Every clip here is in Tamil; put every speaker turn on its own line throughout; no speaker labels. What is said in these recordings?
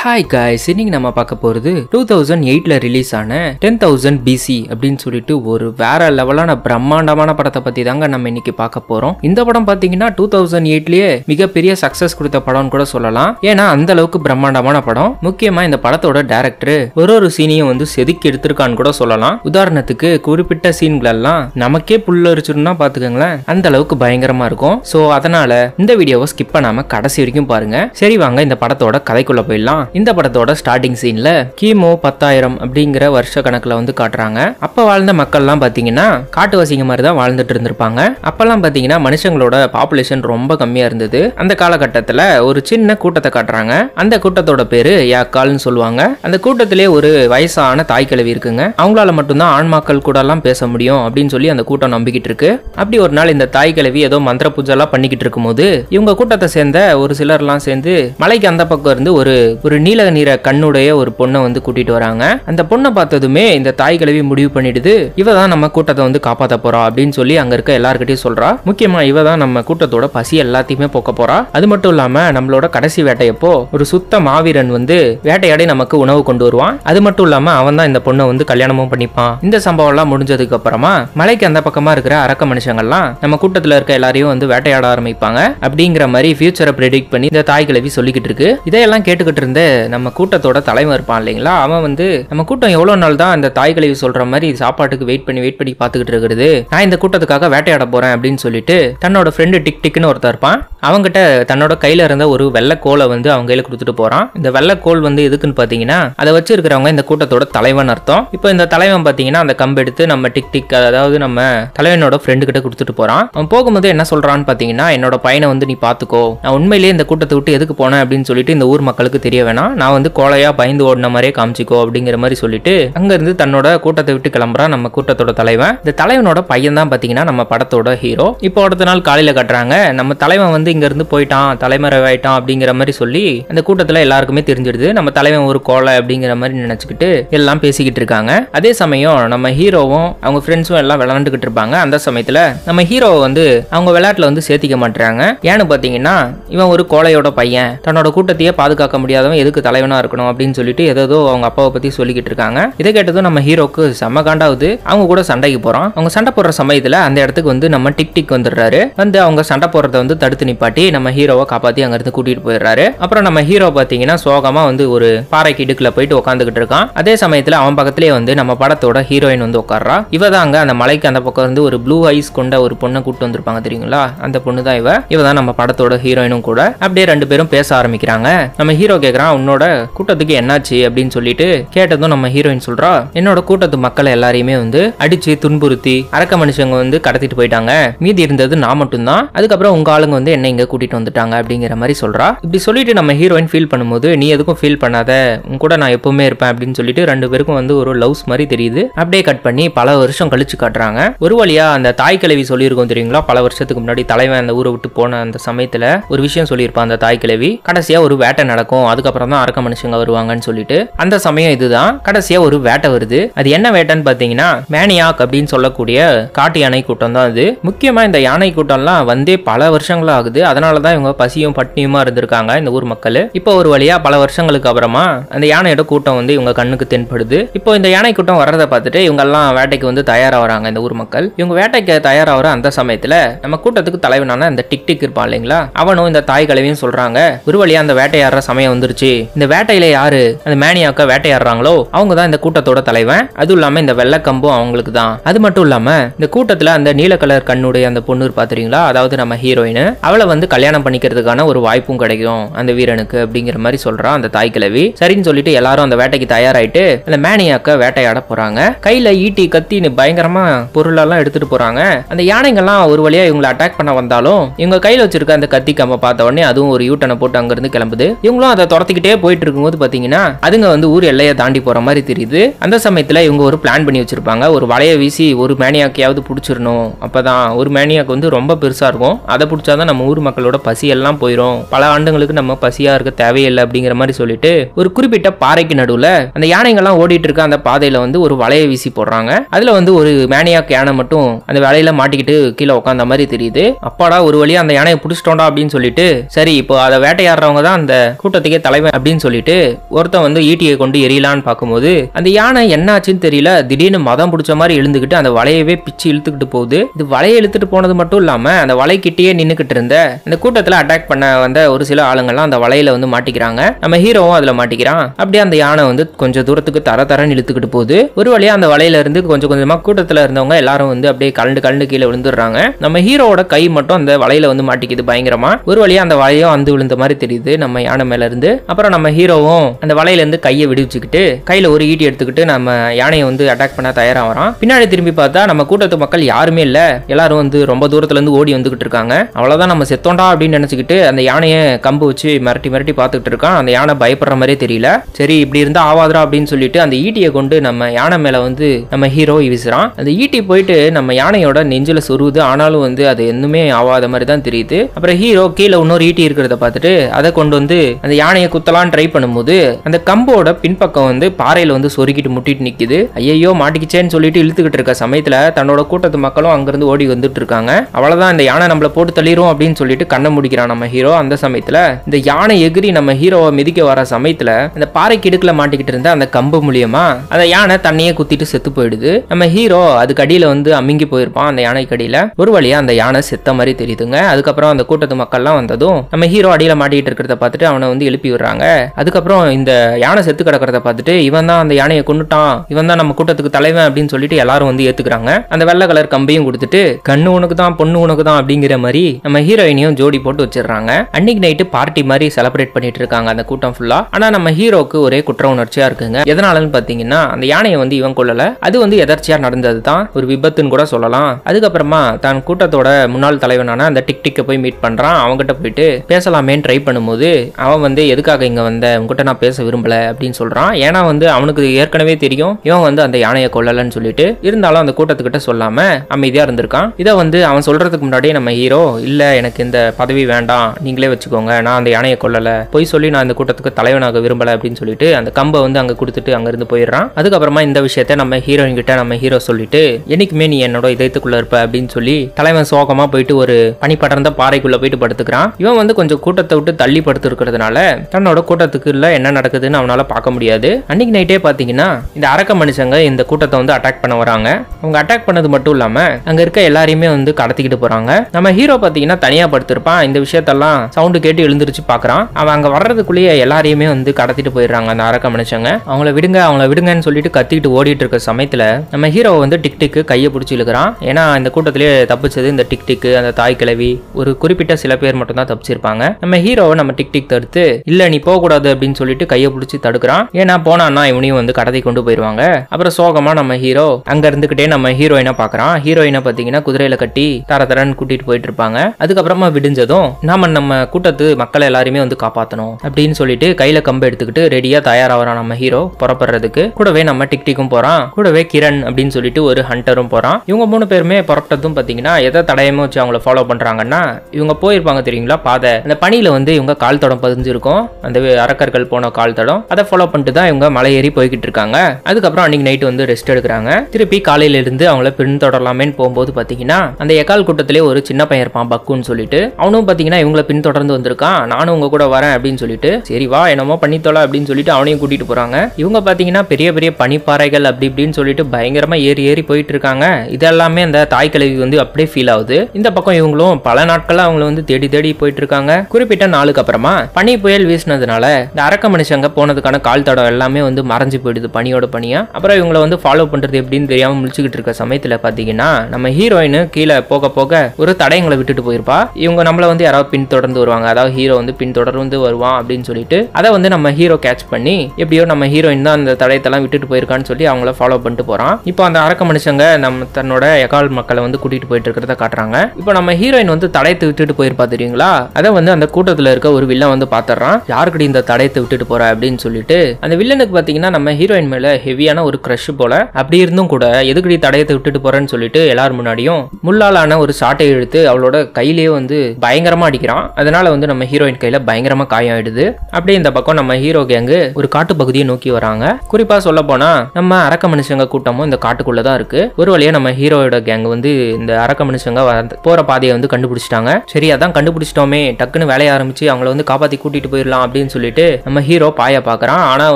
ஹாய் காய்ஸ் இன்னைக்கு நம்ம பார்க்க போகிறது டூ தௌசண்ட் எயிட்டில் ரிலீஸ் ஆன டென் தௌசண்ட் பிசி அப்படின்னு சொல்லிட்டு ஒரு வேற லெவலான பிரம்மாண்டமான படத்தை பற்றி தாங்க நம்ம இன்னைக்கு பார்க்க போகிறோம் இந்த படம் பார்த்தீங்கன்னா டூ தௌசண்ட் எயிட்லேயே மிகப்பெரிய சக்ஸஸ் கொடுத்த படம்னு கூட சொல்லலாம் ஏன்னா அந்த அளவுக்கு பிரம்மாண்டமான படம் முக்கியமாக இந்த படத்தோட டேரக்டர் ஒரு ஒரு சீனையும் வந்து செதுக்கி எடுத்திருக்கான்னு கூட சொல்லலாம் உதாரணத்துக்கு குறிப்பிட்ட சீன்களெல்லாம் நமக்கே புல்லரிச்சிருந்தா பார்த்துக்கோங்களேன் அந்த அளவுக்கு பயங்கரமாக இருக்கும் ஸோ அதனால இந்த வீடியோவை ஸ்கிப் பண்ணாமல் கடைசி வரைக்கும் பாருங்க சரி வாங்க இந்த படத்தோட கதைக்குள்ளே போயிடலாம் தான் இந்த படத்தோட ஸ்டார்டிங் சீன்ல கிமு பத்தாயிரம் அப்படிங்கிற வருஷ கணக்குல வந்து காட்டுறாங்க அப்ப வாழ்ந்த மக்கள்லாம் பாத்தீங்கன்னா காட்டுவாசிங்க மாதிரி தான் வாழ்ந்துட்டு இருந்திருப்பாங்க அப்பெல்லாம் பாத்தீங்கன்னா மனுஷங்களோட பாப்புலேஷன் ரொம்ப கம்மியா இருந்தது அந்த காலகட்டத்துல ஒரு சின்ன கூட்டத்தை காட்டுறாங்க அந்த கூட்டத்தோட பேரு யாக்கால்னு சொல்லுவாங்க அந்த கூட்டத்திலே ஒரு வயசான தாய் கிழவி இருக்குங்க அவங்களால மட்டும்தான் ஆண்மாக்கள் கூட எல்லாம் பேச முடியும் அப்படின்னு சொல்லி அந்த கூட்டம் நம்பிக்கிட்டு இருக்கு அப்படி ஒரு நாள் இந்த தாய் கிழவி ஏதோ மந்திர பூஜை எல்லாம் பண்ணிக்கிட்டு இருக்கும்போது இவங்க கூட்டத்தை சேர்ந்த ஒரு சிலர்லாம் சேர்ந்து மலைக்கு அந்த பக்கம் இருந்து ஒரு ஒரு நீல நிற கண்ணுடைய ஒரு பொண்ணை வந்து கூட்டிட்டு வராங்க அந்த பொண்ணை பார்த்ததுமே இந்த தாய் கிழவி முடிவு பண்ணிடுது இவ தான் நம்ம கூட்டத்தை வந்து காப்பாத்த போறா அப்படின்னு சொல்லி அங்க இருக்க எல்லாருக்கிட்டையும் சொல்றா முக்கியமா இவ தான் நம்ம கூட்டத்தோட பசி எல்லாத்தையுமே போக்க போறா அது மட்டும் இல்லாம நம்மளோட கடைசி வேட்டையப்போ ஒரு சுத்த மாவீரன் வந்து வேட்டையாடி நமக்கு உணவு கொண்டு வருவான் அது மட்டும் இல்லாம அவன் தான் இந்த பொண்ணை வந்து கல்யாணமும் பண்ணிப்பான் இந்த சம்பவம் எல்லாம் முடிஞ்சதுக்கு அப்புறமா மலைக்கு அந்த பக்கமா இருக்கிற அரக்க மனுஷங்கள்லாம் நம்ம கூட்டத்துல இருக்க எல்லாரையும் வந்து வேட்டையாட ஆரம்பிப்பாங்க அப்படிங்கிற மாதிரி ஃபியூச்சரை ப்ரெடிக்ட் பண்ணி இந்த தாய் கிழவி சொல்லிக்கிட்டு இருக்கு இதையெல்லாம் கேட்டுக்கிட்டு வந்து நம்ம கூட்டத்தோட தலைமை இருப்பான் இல்லைங்களா அவன் வந்து நம்ம கூட்டம் எவ்வளோ நாள் தான் அந்த தாய் கழிவு சொல்ற மாதிரி சாப்பாட்டுக்கு வெயிட் பண்ணி வெயிட் பண்ணி பார்த்துக்கிட்டு இருக்கிறது நான் இந்த கூட்டத்துக்காக வேட்டையாட போறேன் அப்படின்னு சொல்லிட்டு தன்னோட ஃப்ரெண்டு டிக் டிக்னு ஒருத்தர் இருப்பான் அவங்ககிட்ட தன்னோட கையில இருந்த ஒரு வெள்ளக்கோலை வந்து அவங்க கையில கொடுத்துட்டு போறான் இந்த வெள்ளக்கோல் வந்து எதுக்குன்னு பாத்தீங்கன்னா அதை வச்சு இருக்கிறவங்க இந்த கூட்டத்தோட தலைவன் அர்த்தம் இப்போ இந்த தலைவன் பாத்தீங்கன்னா அந்த கம்பெடுத்து எடுத்து நம்ம டிக் டிக் அதாவது நம்ம தலைவனோட ஃப்ரெண்டு கிட்ட கொடுத்துட்டு போறான் அவன் போகும்போது என்ன சொல்றான்னு பாத்தீங்கன்னா என்னோட பையனை வந்து நீ பாத்துக்கோ நான் உண்மையிலேயே இந்த கூட்டத்தை விட்டு எதுக்கு போனேன் அப்படின்னு சொல்லிட்டு இந்த ஊர் மக்களுக்கு தெரிய செய்ய வேணாம் நான் வந்து கோலையா பயந்து ஓடின மாதிரியே காமிச்சிக்கோ அப்படிங்கிற மாதிரி சொல்லிட்டு இருந்து தன்னோட கூட்டத்தை விட்டு கிளம்புறான் நம்ம கூட்டத்தோட தலைவன் இந்த தலைவனோட பையன் தான் பார்த்தீங்கன்னா நம்ம படத்தோட ஹீரோ இப்போ அடுத்த நாள் காலையில் கட்டுறாங்க நம்ம தலைவன் வந்து இருந்து போயிட்டான் தலைமறைவாயிட்டான் அப்படிங்கிற மாதிரி சொல்லி அந்த கூட்டத்தில் எல்லாருக்குமே தெரிஞ்சிடுது நம்ம தலைவன் ஒரு கோலை அப்படிங்கிற மாதிரி நினச்சிக்கிட்டு எல்லாம் பேசிக்கிட்டு இருக்காங்க அதே சமயம் நம்ம ஹீரோவும் அவங்க ஃப்ரெண்ட்ஸும் எல்லாம் விளாண்டுக்கிட்டு இருப்பாங்க அந்த சமயத்தில் நம்ம ஹீரோவை வந்து அவங்க விளையாட்டில் வந்து சேர்த்திக்க மாட்டாங்க ஏன்னு பார்த்தீங்கன்னா இவன் ஒரு கோலையோட பையன் தன்னோட கூட்டத்தையே பாதுகாக்க முடியாத இருந்தவன் எதுக்கு தலைவனாக இருக்கணும் அப்படின்னு சொல்லிட்டு ஏதோ அவங்க அப்பாவை பத்தி சொல்லிக்கிட்டு இருக்காங்க இதை கேட்டதும் நம்ம ஹீரோக்கு செம்ம காண்டாவது அவங்க கூட சண்டைக்கு போகிறோம் அவங்க சண்டை போடுற சமயத்தில் அந்த இடத்துக்கு வந்து நம்ம டிக் டிக் வந்துடுறாரு வந்து அவங்க சண்டை போடுறத வந்து தடுத்து நிப்பாட்டி நம்ம ஹீரோவை காப்பாற்றி இருந்து கூட்டிட்டு போயிடுறாரு அப்புறம் நம்ம ஹீரோ பார்த்தீங்கன்னா சோகமா வந்து ஒரு பாறைக்கு இடுக்குல போயிட்டு உட்காந்துக்கிட்டு இருக்கான் அதே சமயத்தில் அவன் பக்கத்திலேயே வந்து நம்ம படத்தோட ஹீரோயின் வந்து உட்கார்றா இவ அந்த மலைக்கு அந்த பக்கம் வந்து ஒரு ப்ளூ ஐஸ் கொண்ட ஒரு பொண்ணை கூட்டு வந்திருப்பாங்க தெரியுங்களா அந்த பொண்ணு தான் இவ இவ தான் நம்ம படத்தோட ஹீரோயினும் கூட அப்படியே ரெண்டு பேரும் பேச ஆரம்பிக்கிறாங்க நம்ம ஹீரோ கேட்க கேட்குறான் உன்னோட கூட்டத்துக்கு என்னாச்சு அப்படின்னு சொல்லிட்டு கேட்டதும் நம்ம ஹீரோயின் சொல்றா என்னோட கூட்டத்து மக்களை எல்லாரையுமே வந்து அடிச்சு துன்புறுத்தி அரக்க மனுஷங்க வந்து கடத்திட்டு போயிட்டாங்க மீதி இருந்தது நான் மட்டும்தான் அதுக்கப்புறம் உங்க ஆளுங்க வந்து என்ன இங்க கூட்டிட்டு வந்துட்டாங்க அப்படிங்கிற மாதிரி சொல்றா இப்படி சொல்லிட்டு நம்ம ஹீரோயின் ஃபீல் பண்ணும்போது நீ எதுக்கும் ஃபீல் பண்ணாத உன் கூட நான் எப்பவுமே இருப்பேன் அப்படின்னு சொல்லிட்டு ரெண்டு பேருக்கும் வந்து ஒரு லவ்ஸ் மாதிரி தெரியுது அப்படியே கட் பண்ணி பல வருஷம் கழிச்சு காட்டுறாங்க ஒரு வழியா அந்த தாய் கிழவி சொல்லியிருக்கோம் தெரியுங்களா பல வருஷத்துக்கு முன்னாடி தலைவன் அந்த ஊரை விட்டு போன அந்த சமயத்துல ஒரு விஷயம் சொல்லியிருப்பான் அந்த தாய் கிழவி கடைசியா ஒரு வேட்டை நடக்கும் அதுக்கு அதுக்கப்புறம் தான் அரக்க மனுஷங்க வருவாங்கன்னு சொல்லிட்டு அந்த சமயம் இதுதான் கடைசியா ஒரு வேட்டை வருது அது என்ன வேட்டைன்னு பாத்தீங்கன்னா மேனியாக் அப்படின்னு சொல்லக்கூடிய காட்டு யானை கூட்டம் தான் அது முக்கியமா இந்த யானை கூட்டம்லாம் வந்து பல வருஷங்களா ஆகுது அதனாலதான் இவங்க பசியும் பட்னியுமா இருந்திருக்காங்க இந்த ஊர் மக்கள் இப்போ ஒரு வழியா பல வருஷங்களுக்கு அப்புறமா அந்த யானையோட கூட்டம் வந்து இவங்க கண்ணுக்கு தென்படுது இப்போ இந்த யானை கூட்டம் வர்றதை பார்த்துட்டு இவங்க எல்லாம் வேட்டைக்கு வந்து தயாராகிறாங்க இந்த ஊர் மக்கள் இவங்க வேட்டைக்கு தயாராகிற அந்த சமயத்துல நம்ம கூட்டத்துக்கு தலைவனான அந்த டிக் டிக் இருப்பான் இல்லைங்களா அவனும் இந்த தாய் கலவியும் சொல்றாங்க ஒரு வழியா அந்த வேட்டையாடுற சமயம் வந்துருச்சு போச்சு இந்த வேட்டையில யாரு அந்த மேனியாக்கா வேட்டையாடுறாங்களோ அவங்க தான் இந்த கூட்டத்தோட தலைவன் அதுவும் இல்லாம இந்த வெள்ளை அவங்களுக்கு தான் அது மட்டும் இல்லாம இந்த கூட்டத்துல அந்த நீல கலர் கண்ணுடைய அந்த பொண்ணு பாத்துறீங்களா அதாவது நம்ம ஹீரோயின் அவளை வந்து கல்யாணம் பண்ணிக்கிறதுக்கான ஒரு வாய்ப்பும் கிடைக்கும் அந்த வீரனுக்கு அப்படிங்கிற மாதிரி சொல்றான் அந்த தாய் கிழவி சரின்னு சொல்லிட்டு எல்லாரும் அந்த வேட்டைக்கு தயாராயிட்டு அந்த மேனியாக்க வேட்டையாட போறாங்க கையில ஈட்டி கத்தின்னு பயங்கரமா பொருளெல்லாம் எடுத்துட்டு போறாங்க அந்த யானைகள்லாம் ஒரு வழியா இவங்களை அட்டாக் பண்ண வந்தாலும் இவங்க கையில வச்சிருக்க அந்த கத்தி கம்ப பார்த்த உடனே அதுவும் ஒரு யூட்டனை போட்டு அங்கிருந்து கிளம்புது இவங்களும் அதை துரத்தி துரத்திக்கிட்டே போயிட்டு இருக்கும்போது பார்த்தீங்கன்னா அதுங்க வந்து ஊர் எல்லையை தாண்டி போகிற மாதிரி தெரியுது அந்த சமயத்தில் இவங்க ஒரு பிளான் பண்ணி வச்சுருப்பாங்க ஒரு வலையை வீசி ஒரு மேனியாக்கையாவது பிடிச்சிடணும் அப்போ தான் ஒரு மேனியாக்கு வந்து ரொம்ப பெருசாக இருக்கும் அதை பிடிச்சா தான் நம்ம ஊர் மக்களோட பசியெல்லாம் போயிடும் பல ஆண்டுங்களுக்கு நம்ம பசியாக இருக்க தேவையில்லை அப்படிங்கிற மாதிரி சொல்லிட்டு ஒரு குறிப்பிட்ட பாறைக்கு நடுவில் அந்த யானைகள்லாம் ஓடிட்டு இருக்க அந்த பாதையில் வந்து ஒரு வலையை வீசி போடுறாங்க அதில் வந்து ஒரு மேனியாக்கு யானை மட்டும் அந்த வலையில மாட்டிக்கிட்டு கீழே உட்காந்த மாதிரி தெரியுது அப்பாடா ஒரு வழியாக அந்த யானையை பிடிச்சிட்டோண்டா அப்படின்னு சொல்லிட்டு சரி இப்போ அதை வேட்டையாடுறவங்க தான் அந்த கூட்டத்துக்கே தலை பாய்வேன் அப்படின்னு சொல்லிட்டு ஒருத்தன் வந்து ஈட்டியை கொண்டு எரியலான்னு பார்க்கும்போது அந்த யானை என்ன ஆச்சுன்னு தெரியல திடீர்னு மதம் பிடிச்ச மாதிரி எழுந்துக்கிட்டு அந்த வலையவே பிச்சு இழுத்துக்கிட்டு போகுது இது வலையை இழுத்துட்டு போனது மட்டும் இல்லாம அந்த வலைக்கிட்டேயே நின்றுக்கிட்டு இருந்த இந்த கூட்டத்தில் அட்டாக் பண்ண வந்த ஒரு சில ஆளுங்கள்லாம் அந்த வலையில வந்து மாட்டிக்கிறாங்க நம்ம ஹீரோவும் அதில் மாட்டிக்கிறான் அப்படியே அந்த யானை வந்து கொஞ்சம் தூரத்துக்கு தர தரன்னு இழுத்துக்கிட்டு போகுது ஒரு வழியாக அந்த வலையில இருந்து கொஞ்சம் கொஞ்சமாக கூட்டத்தில் இருந்தவங்க எல்லாரும் வந்து அப்படியே கலண்டு கலண்டு கீழே விழுந்துடுறாங்க நம்ம ஹீரோவோட கை மட்டும் அந்த வலையில வந்து மாட்டிக்குது பயங்கரமா ஒரு வழியாக அந்த வலையும் வந்து விழுந்த மாதிரி தெரியுது நம்ம யானை மேல இருந்து அப்புறம் நம்ம ஹீரோவும் அந்த வலையிலேருந்து கையை விடுவிச்சுக்கிட்டு கையில் ஒரு ஈட்டி எடுத்துக்கிட்டு நம்ம யானையை வந்து அட்டாக் பண்ண வரோம் பின்னாடி திரும்பி பார்த்தா நம்ம கூட்டத்து மக்கள் யாருமே இல்லை எல்லாரும் வந்து ரொம்ப தூரத்துலேருந்து ஓடி வந்துகிட்டு இருக்காங்க அவ்வளோதான் நம்ம செத்தோண்டா அப்படின்னு நினச்சிக்கிட்டு அந்த யானையை கம்பு வச்சு மிரட்டி மிரட்டி பார்த்துக்கிட்டு இருக்கான் அந்த யானை பயப்படுற மாதிரியே தெரியல சரி இப்படி இருந்தால் ஆவாதரா அப்படின்னு சொல்லிட்டு அந்த ஈட்டியை கொண்டு நம்ம யானை மேலே வந்து நம்ம ஹீரோ வீசுகிறான் அந்த ஈட்டி போயிட்டு நம்ம யானையோட நெஞ்சில் சொருவுது ஆனாலும் வந்து அது இன்னுமே ஆவாத மாதிரி தான் தெரியுது அப்புறம் ஹீரோ கீழே இன்னொரு ஈட்டி இருக்கிறத பார்த்துட்டு அதை கொண்டு வந்து அந்த யானையை குத்தலாம் ட்ரை பண்ணும்போது அந்த கம்போட பின்பக்கம் வந்து பாறையில வந்து சொருக்கிட்டு முட்டிட்டு நிக்குது ஐயோ மாட்டிக்கிச்சேன்னு சொல்லிட்டு இழுத்துக்கிட்டு இருக்க சமயத்துல தன்னோட கூட்டத்து மக்களும் அங்கிருந்து ஓடி வந்துட்டு இருக்காங்க அவ்வளவுதான் இந்த யானை நம்மள போட்டு தள்ளிரும் அப்படின்னு சொல்லிட்டு கண்ணை முடிக்கிறான் நம்ம ஹீரோ அந்த சமயத்துல இந்த யானை எகிரி நம்ம ஹீரோவை மிதிக்க வர சமயத்துல அந்த பாறை கிடுக்கில் மாட்டிக்கிட்டு இருந்த அந்த கம்பு மூலியமா அந்த யானை தண்ணியே குத்திட்டு செத்து போயிடுது நம்ம ஹீரோ அதுக்கு கடியில வந்து அமிங்கி போயிருப்பான் அந்த யானைக்கு கடியில ஒரு வழியா அந்த யானை செத்த மாதிரி தெரியுதுங்க அதுக்கப்புறம் அந்த கூட்டத்து மக்கள்லாம் வந்ததும் நம்ம ஹீரோ அடியில மாட்டிக்கிட்டு இருக்கிறத பார்த்துட்டு அவனை வந்து எழுப்பி போயிடுறாங்க அதுக்கப்புறம் இந்த யானை செத்து கிடக்கிறத பார்த்துட்டு இவன் தான் அந்த யானையை கொண்டுட்டான் இவன் தான் நம்ம கூட்டத்துக்கு தலைவன் அப்படின்னு சொல்லிட்டு எல்லாரும் வந்து ஏத்துக்கிறாங்க அந்த வெள்ளை கலர் கம்பையும் கொடுத்துட்டு கண்ணு உனக்கு தான் பொண்ணு உனக்கு தான் அப்படிங்கிற மாதிரி நம்ம ஹீரோயினையும் ஜோடி போட்டு வச்சிடறாங்க அன்னைக்கு நைட்டு பார்ட்டி மாதிரி செலிப்ரேட் பண்ணிட்டு இருக்காங்க அந்த கூட்டம் ஃபுல்லா ஆனா நம்ம ஹீரோக்கு ஒரே குற்ற உணர்ச்சியா இருக்குங்க எதனாலன்னு பாத்தீங்கன்னா அந்த யானையை வந்து இவன் கொள்ளல அது வந்து எதர்ச்சியா நடந்தது தான் ஒரு விபத்துன்னு கூட சொல்லலாம் அதுக்கப்புறமா தான் கூட்டத்தோட முன்னாள் தலைவனான அந்த டிக் டிக்கை போய் மீட் பண்றான் அவங்ககிட்ட போயிட்டு பேசலாமேன்னு ட்ரை பண்ணும்போது அவன் வந்து எதுக்கு எதுக்காக இங்கே வந்த உங்ககிட்ட நான் பேச விரும்பலை அப்படின்னு சொல்கிறான் ஏன்னா வந்து அவனுக்கு ஏற்கனவே தெரியும் இவன் வந்து அந்த யானையை கொல்லலைன்னு சொல்லிட்டு இருந்தாலும் அந்த கூட்டத்துக்கிட்ட சொல்லாம அமைதியாக இருந்திருக்கான் இதை வந்து அவன் சொல்கிறதுக்கு முன்னாடியே நம்ம ஹீரோ இல்லை எனக்கு இந்த பதவி வேண்டாம் நீங்களே வச்சுக்கோங்க நான் அந்த யானையை கொல்லலை பொய் சொல்லி நான் இந்த கூட்டத்துக்கு தலைவனாக விரும்பலை அப்படின்னு சொல்லிட்டு அந்த கம்பை வந்து அங்கே கொடுத்துட்டு அங்கேருந்து போயிடுறான் அதுக்கப்புறமா இந்த விஷயத்த நம்ம ஹீரோயின் கிட்ட நம்ம ஹீரோ சொல்லிட்டு என்னைக்குமே நீ என்னோட இதயத்துக்குள்ள இருப்ப அப்படின்னு சொல்லி தலைவன் சோகமா போயிட்டு ஒரு பனிப்படர்ந்த பாறைக்குள்ளே பாறைக்குள்ள போயிட்டு படுத்துக்கிறான் இவன் வந்து கொஞ்சம் கூட்டத்தை விட்டு தள்ளி படுத்து இருக்கிறதுனால அரக்கனோட கூட்டத்துக்குள்ள என்ன நடக்குதுன்னு அவனால பார்க்க முடியாது அன்னைக்கு நைட்டே பாத்தீங்கன்னா இந்த அரக்க மனுஷங்க இந்த கூட்டத்தை வந்து அட்டாக் பண்ண வராங்க அவங்க அட்டாக் பண்ணது மட்டும் இல்லாமல் அங்க இருக்க எல்லாரையுமே வந்து கடத்திக்கிட்டு போறாங்க நம்ம ஹீரோ பாத்தீங்கன்னா தனியாக படுத்திருப்பான் இந்த விஷயத்தெல்லாம் சவுண்டு கேட்டு எழுந்திருச்சு பாக்குறான் அவன் அங்க வர்றதுக்குள்ளேயே எல்லாரையுமே வந்து கடத்திட்டு போயிடுறாங்க அந்த அரக்க மனுஷங்க அவங்கள விடுங்க அவங்கள விடுங்கன்னு சொல்லிட்டு கத்திக்கிட்டு ஓடிட்டு இருக்க சமயத்துல நம்ம ஹீரோ வந்து டிக் டிக்கு கையை பிடிச்சி இழுக்கிறான் ஏன்னா இந்த கூட்டத்திலே தப்பிச்சது இந்த டிக் டிக்கு அந்த தாய் கிழவி ஒரு குறிப்பிட்ட சில பேர் மட்டும் தான் தப்பிச்சிருப்பாங்க நம்ம ஹீரோவை நம்ம டிக் டிக் தடுத்து இல்ல நீ போகக்கூடாது அப்படின்னு சொல்லிட்டு கையை பிடிச்சி தடுக்கிறான் ஏன்னா போனான்னா இவனையும் வந்து கடத்தி கொண்டு போயிருவாங்க அப்புறம் சோகமா நம்ம ஹீரோ அங்க இருந்துகிட்டே நம்ம ஹீரோயினை பாக்குறான் ஹீரோயினை பாத்தீங்கன்னா குதிரையில கட்டி தர தரன்னு கூட்டிட்டு போயிட்டு இருப்பாங்க அதுக்கப்புறமா விடிஞ்சதும் நாம நம்ம கூட்டத்து மக்களை எல்லாருமே வந்து காப்பாத்தணும் அப்படின்னு சொல்லிட்டு கையில கம்பு எடுத்துக்கிட்டு ரெடியா தயாராகிறான் நம்ம ஹீரோ புறப்படுறதுக்கு கூடவே நம்ம டிக்டிக்கும் போறான் கூடவே கிரண் அப்படின்னு சொல்லிட்டு ஒரு ஹண்டரும் போறான் இவங்க மூணு பேருமே புறப்பட்டதும் பாத்தீங்கன்னா எதை தடையமே வச்சு அவங்கள ஃபாலோ பண்றாங்கன்னா இவங்க போயிருப்பாங்க தெரியுங்களா பாதை அந்த பணியில வந்து இவங்க கால் தொடம் பதிஞ்சிருக்கும் அந்த அரக்கர்கள் போன கால் தடம் அதை ஃபாலோ பண்ணிட்டு தான் இவங்க மலை ஏறி போய்கிட்டு இருக்காங்க அதுக்கப்புறம் அன்னைக்கு நைட் வந்து ரெஸ்ட் எடுக்கிறாங்க திருப்பி காலையில இருந்து அவங்கள பின்தொடரலாமேன்னு போகும்போது பாத்தீங்கன்னா அந்த எக்கால் கூட்டத்திலே ஒரு சின்ன பையன் இருப்பான் பக்குன்னு சொல்லிட்டு அவனும் பாத்தீங்கன்னா இவங்களை பின்தொடர்ந்து வந்திருக்கான் நானும் உங்க கூட வரேன் அப்படின்னு சொல்லிட்டு சரி வா என்னமோ பண்ணித்தோல அப்படின்னு சொல்லிட்டு அவனையும் கூட்டிட்டு போறாங்க இவங்க பாத்தீங்கன்னா பெரிய பெரிய பனிப்பாறைகள் அப்படி இப்படின்னு சொல்லிட்டு பயங்கரமா ஏறி ஏறி போயிட்டு இருக்காங்க இதெல்லாமே அந்த தாய் கழிவு வந்து அப்படியே ஃபீல் ஆகுது இந்த பக்கம் இவங்களும் பல நாட்களா அவங்கள வந்து தேடி தேடி போயிட்டு இருக்காங்க குறிப்பிட்ட நாளுக்கு அப்புறமா பனி புயல் வீசின பேசினதுனால இந்த அரக்க மனுஷங்க போனதுக்கான கால் தடம் எல்லாமே வந்து மறைஞ்சு போயிடுது பணியோட பனியாக அப்புறம் இவங்களை வந்து ஃபாலோ பண்ணுறது எப்படின்னு தெரியாமல் முடிச்சுக்கிட்டு இருக்க சமயத்தில் பார்த்தீங்கன்னா நம்ம ஹீரோயின் கீழே போக போக ஒரு தடயங்களை விட்டுட்டு போயிருப்பா இவங்க நம்மளை வந்து யாராவது பின் தொடர்ந்து வருவாங்க அதாவது ஹீரோ வந்து பின் தொடர்ந்து வருவான் அப்படின்னு சொல்லிட்டு அதை வந்து நம்ம ஹீரோ கேட்ச் பண்ணி எப்படியோ நம்ம ஹீரோயின் தான் அந்த தடயத்தெல்லாம் விட்டுட்டு போயிருக்கான்னு சொல்லி அவங்கள ஃபாலோ பண்ணிட்டு போகிறான் இப்போ அந்த அரக்க மனுஷங்க நம்ம தன்னோட எகால் மக்களை வந்து கூட்டிகிட்டு போயிட்டு இருக்கிறத காட்டுறாங்க இப்போ நம்ம ஹீரோயின் வந்து தடயத்தை விட்டுட்டு போயிருப்பா தெரியுங்களா அதை வந்து அந்த கூட்டத்தில் இருக்க ஒரு வில்லன் வந்து பார்த்துறான் யாருக்கடி இந்த தடயத்தை விட்டுட்டு போற அப்படின்னு சொல்லிட்டு அந்த வில்லனுக்கு பாத்தீங்கன்னா நம்ம ஹீரோயின் மேல ஹெவியான ஒரு க்ரஷ் போல அப்படி இருந்தும் கூட எதுக்கடி தடயத்தை விட்டுட்டு போறேன்னு சொல்லிட்டு எல்லாரும் முன்னாடியும் முள்ளாலான ஒரு சாட்டை எழுத்து அவளோட கையிலேயே வந்து பயங்கரமா அடிக்கிறான் அதனால வந்து நம்ம ஹீரோயின் கையில பயங்கரமா காயம் ஆயிடுது அப்படியே இந்த பக்கம் நம்ம ஹீரோ கேங்கு ஒரு காட்டு பகுதியை நோக்கி வராங்க குறிப்பா சொல்ல போனா நம்ம அரக்க மனுஷங்க கூட்டமும் இந்த காட்டுக்குள்ளதான் தான் இருக்கு ஒரு வழியா நம்ம ஹீரோயோட கேங் வந்து இந்த அரக்க மனுஷங்க போற பாதையை வந்து கண்டுபிடிச்சிட்டாங்க சரி அதான் கண்டுபிடிச்சிட்டோமே டக்குன்னு வேலைய ஆரம்பிச்சு அவங்கள வந்து காப்பாத்தி கூட்டிட்டு போயிடலாம் அப்படின்னு சொல்லிட்டு நம்ம ஹீரோ பாய பார்க்குறான் ஆனால்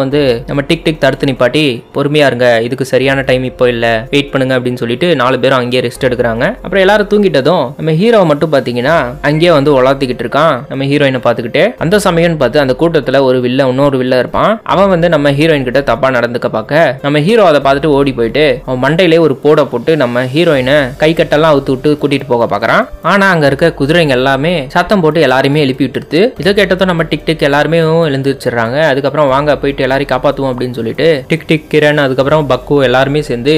வந்து நம்ம டிக் டிக் தடுத்து நிப்பாட்டி பொறுமையாக இருங்க இதுக்கு சரியான டைம் இப்போ இல்லை வெயிட் பண்ணுங்க அப்படின்னு சொல்லிட்டு நாலு பேரும் அங்கேயே ரெஸ்ட் எடுக்கிறாங்க அப்புறம் எல்லாரும் தூங்கிட்டதும் நம்ம ஹீரோவை மட்டும் பார்த்தீங்கன்னா அங்கேயே வந்து உலாத்திக்கிட்டு இருக்கான் நம்ம ஹீரோயினை பாத்துக்கிட்டு அந்த சமயம்னு பார்த்து அந்த கூட்டத்தில் ஒரு வில்ல இன்னொரு வில்ல இருப்பான் அவன் வந்து நம்ம ஹீரோயின் கிட்ட தப்பா நடந்துக்க பார்க்க நம்ம ஹீரோ அதை பார்த்துட்டு ஓடி போயிட்டு அவன் மண்டையிலே ஒரு போட போட்டு நம்ம ஹீரோயினை கை கட்டெல்லாம் அவுத்து விட்டு கூட்டிட்டு போக பார்க்குறான் ஆனால் அங்கே இருக்க குதிரைங்க எல்லாமே சத்தம் போட்டு எல்லாருமே எழுப்பி விட்டுருது இதை கேட்டதும் நம்ம டிக் டிக் எல்லாரும் எல்லாருமே எழுந்துச்சிடுறாங்க அதுக்கப்புறம் வாங்க போயிட்டு எல்லாரையும் காப்பாற்றுவோம் அப்படின்னு சொல்லிட்டு டிக் டிக் கிரண் அதுக்கப்புறம் பக்கு எல்லாருமே சேர்ந்து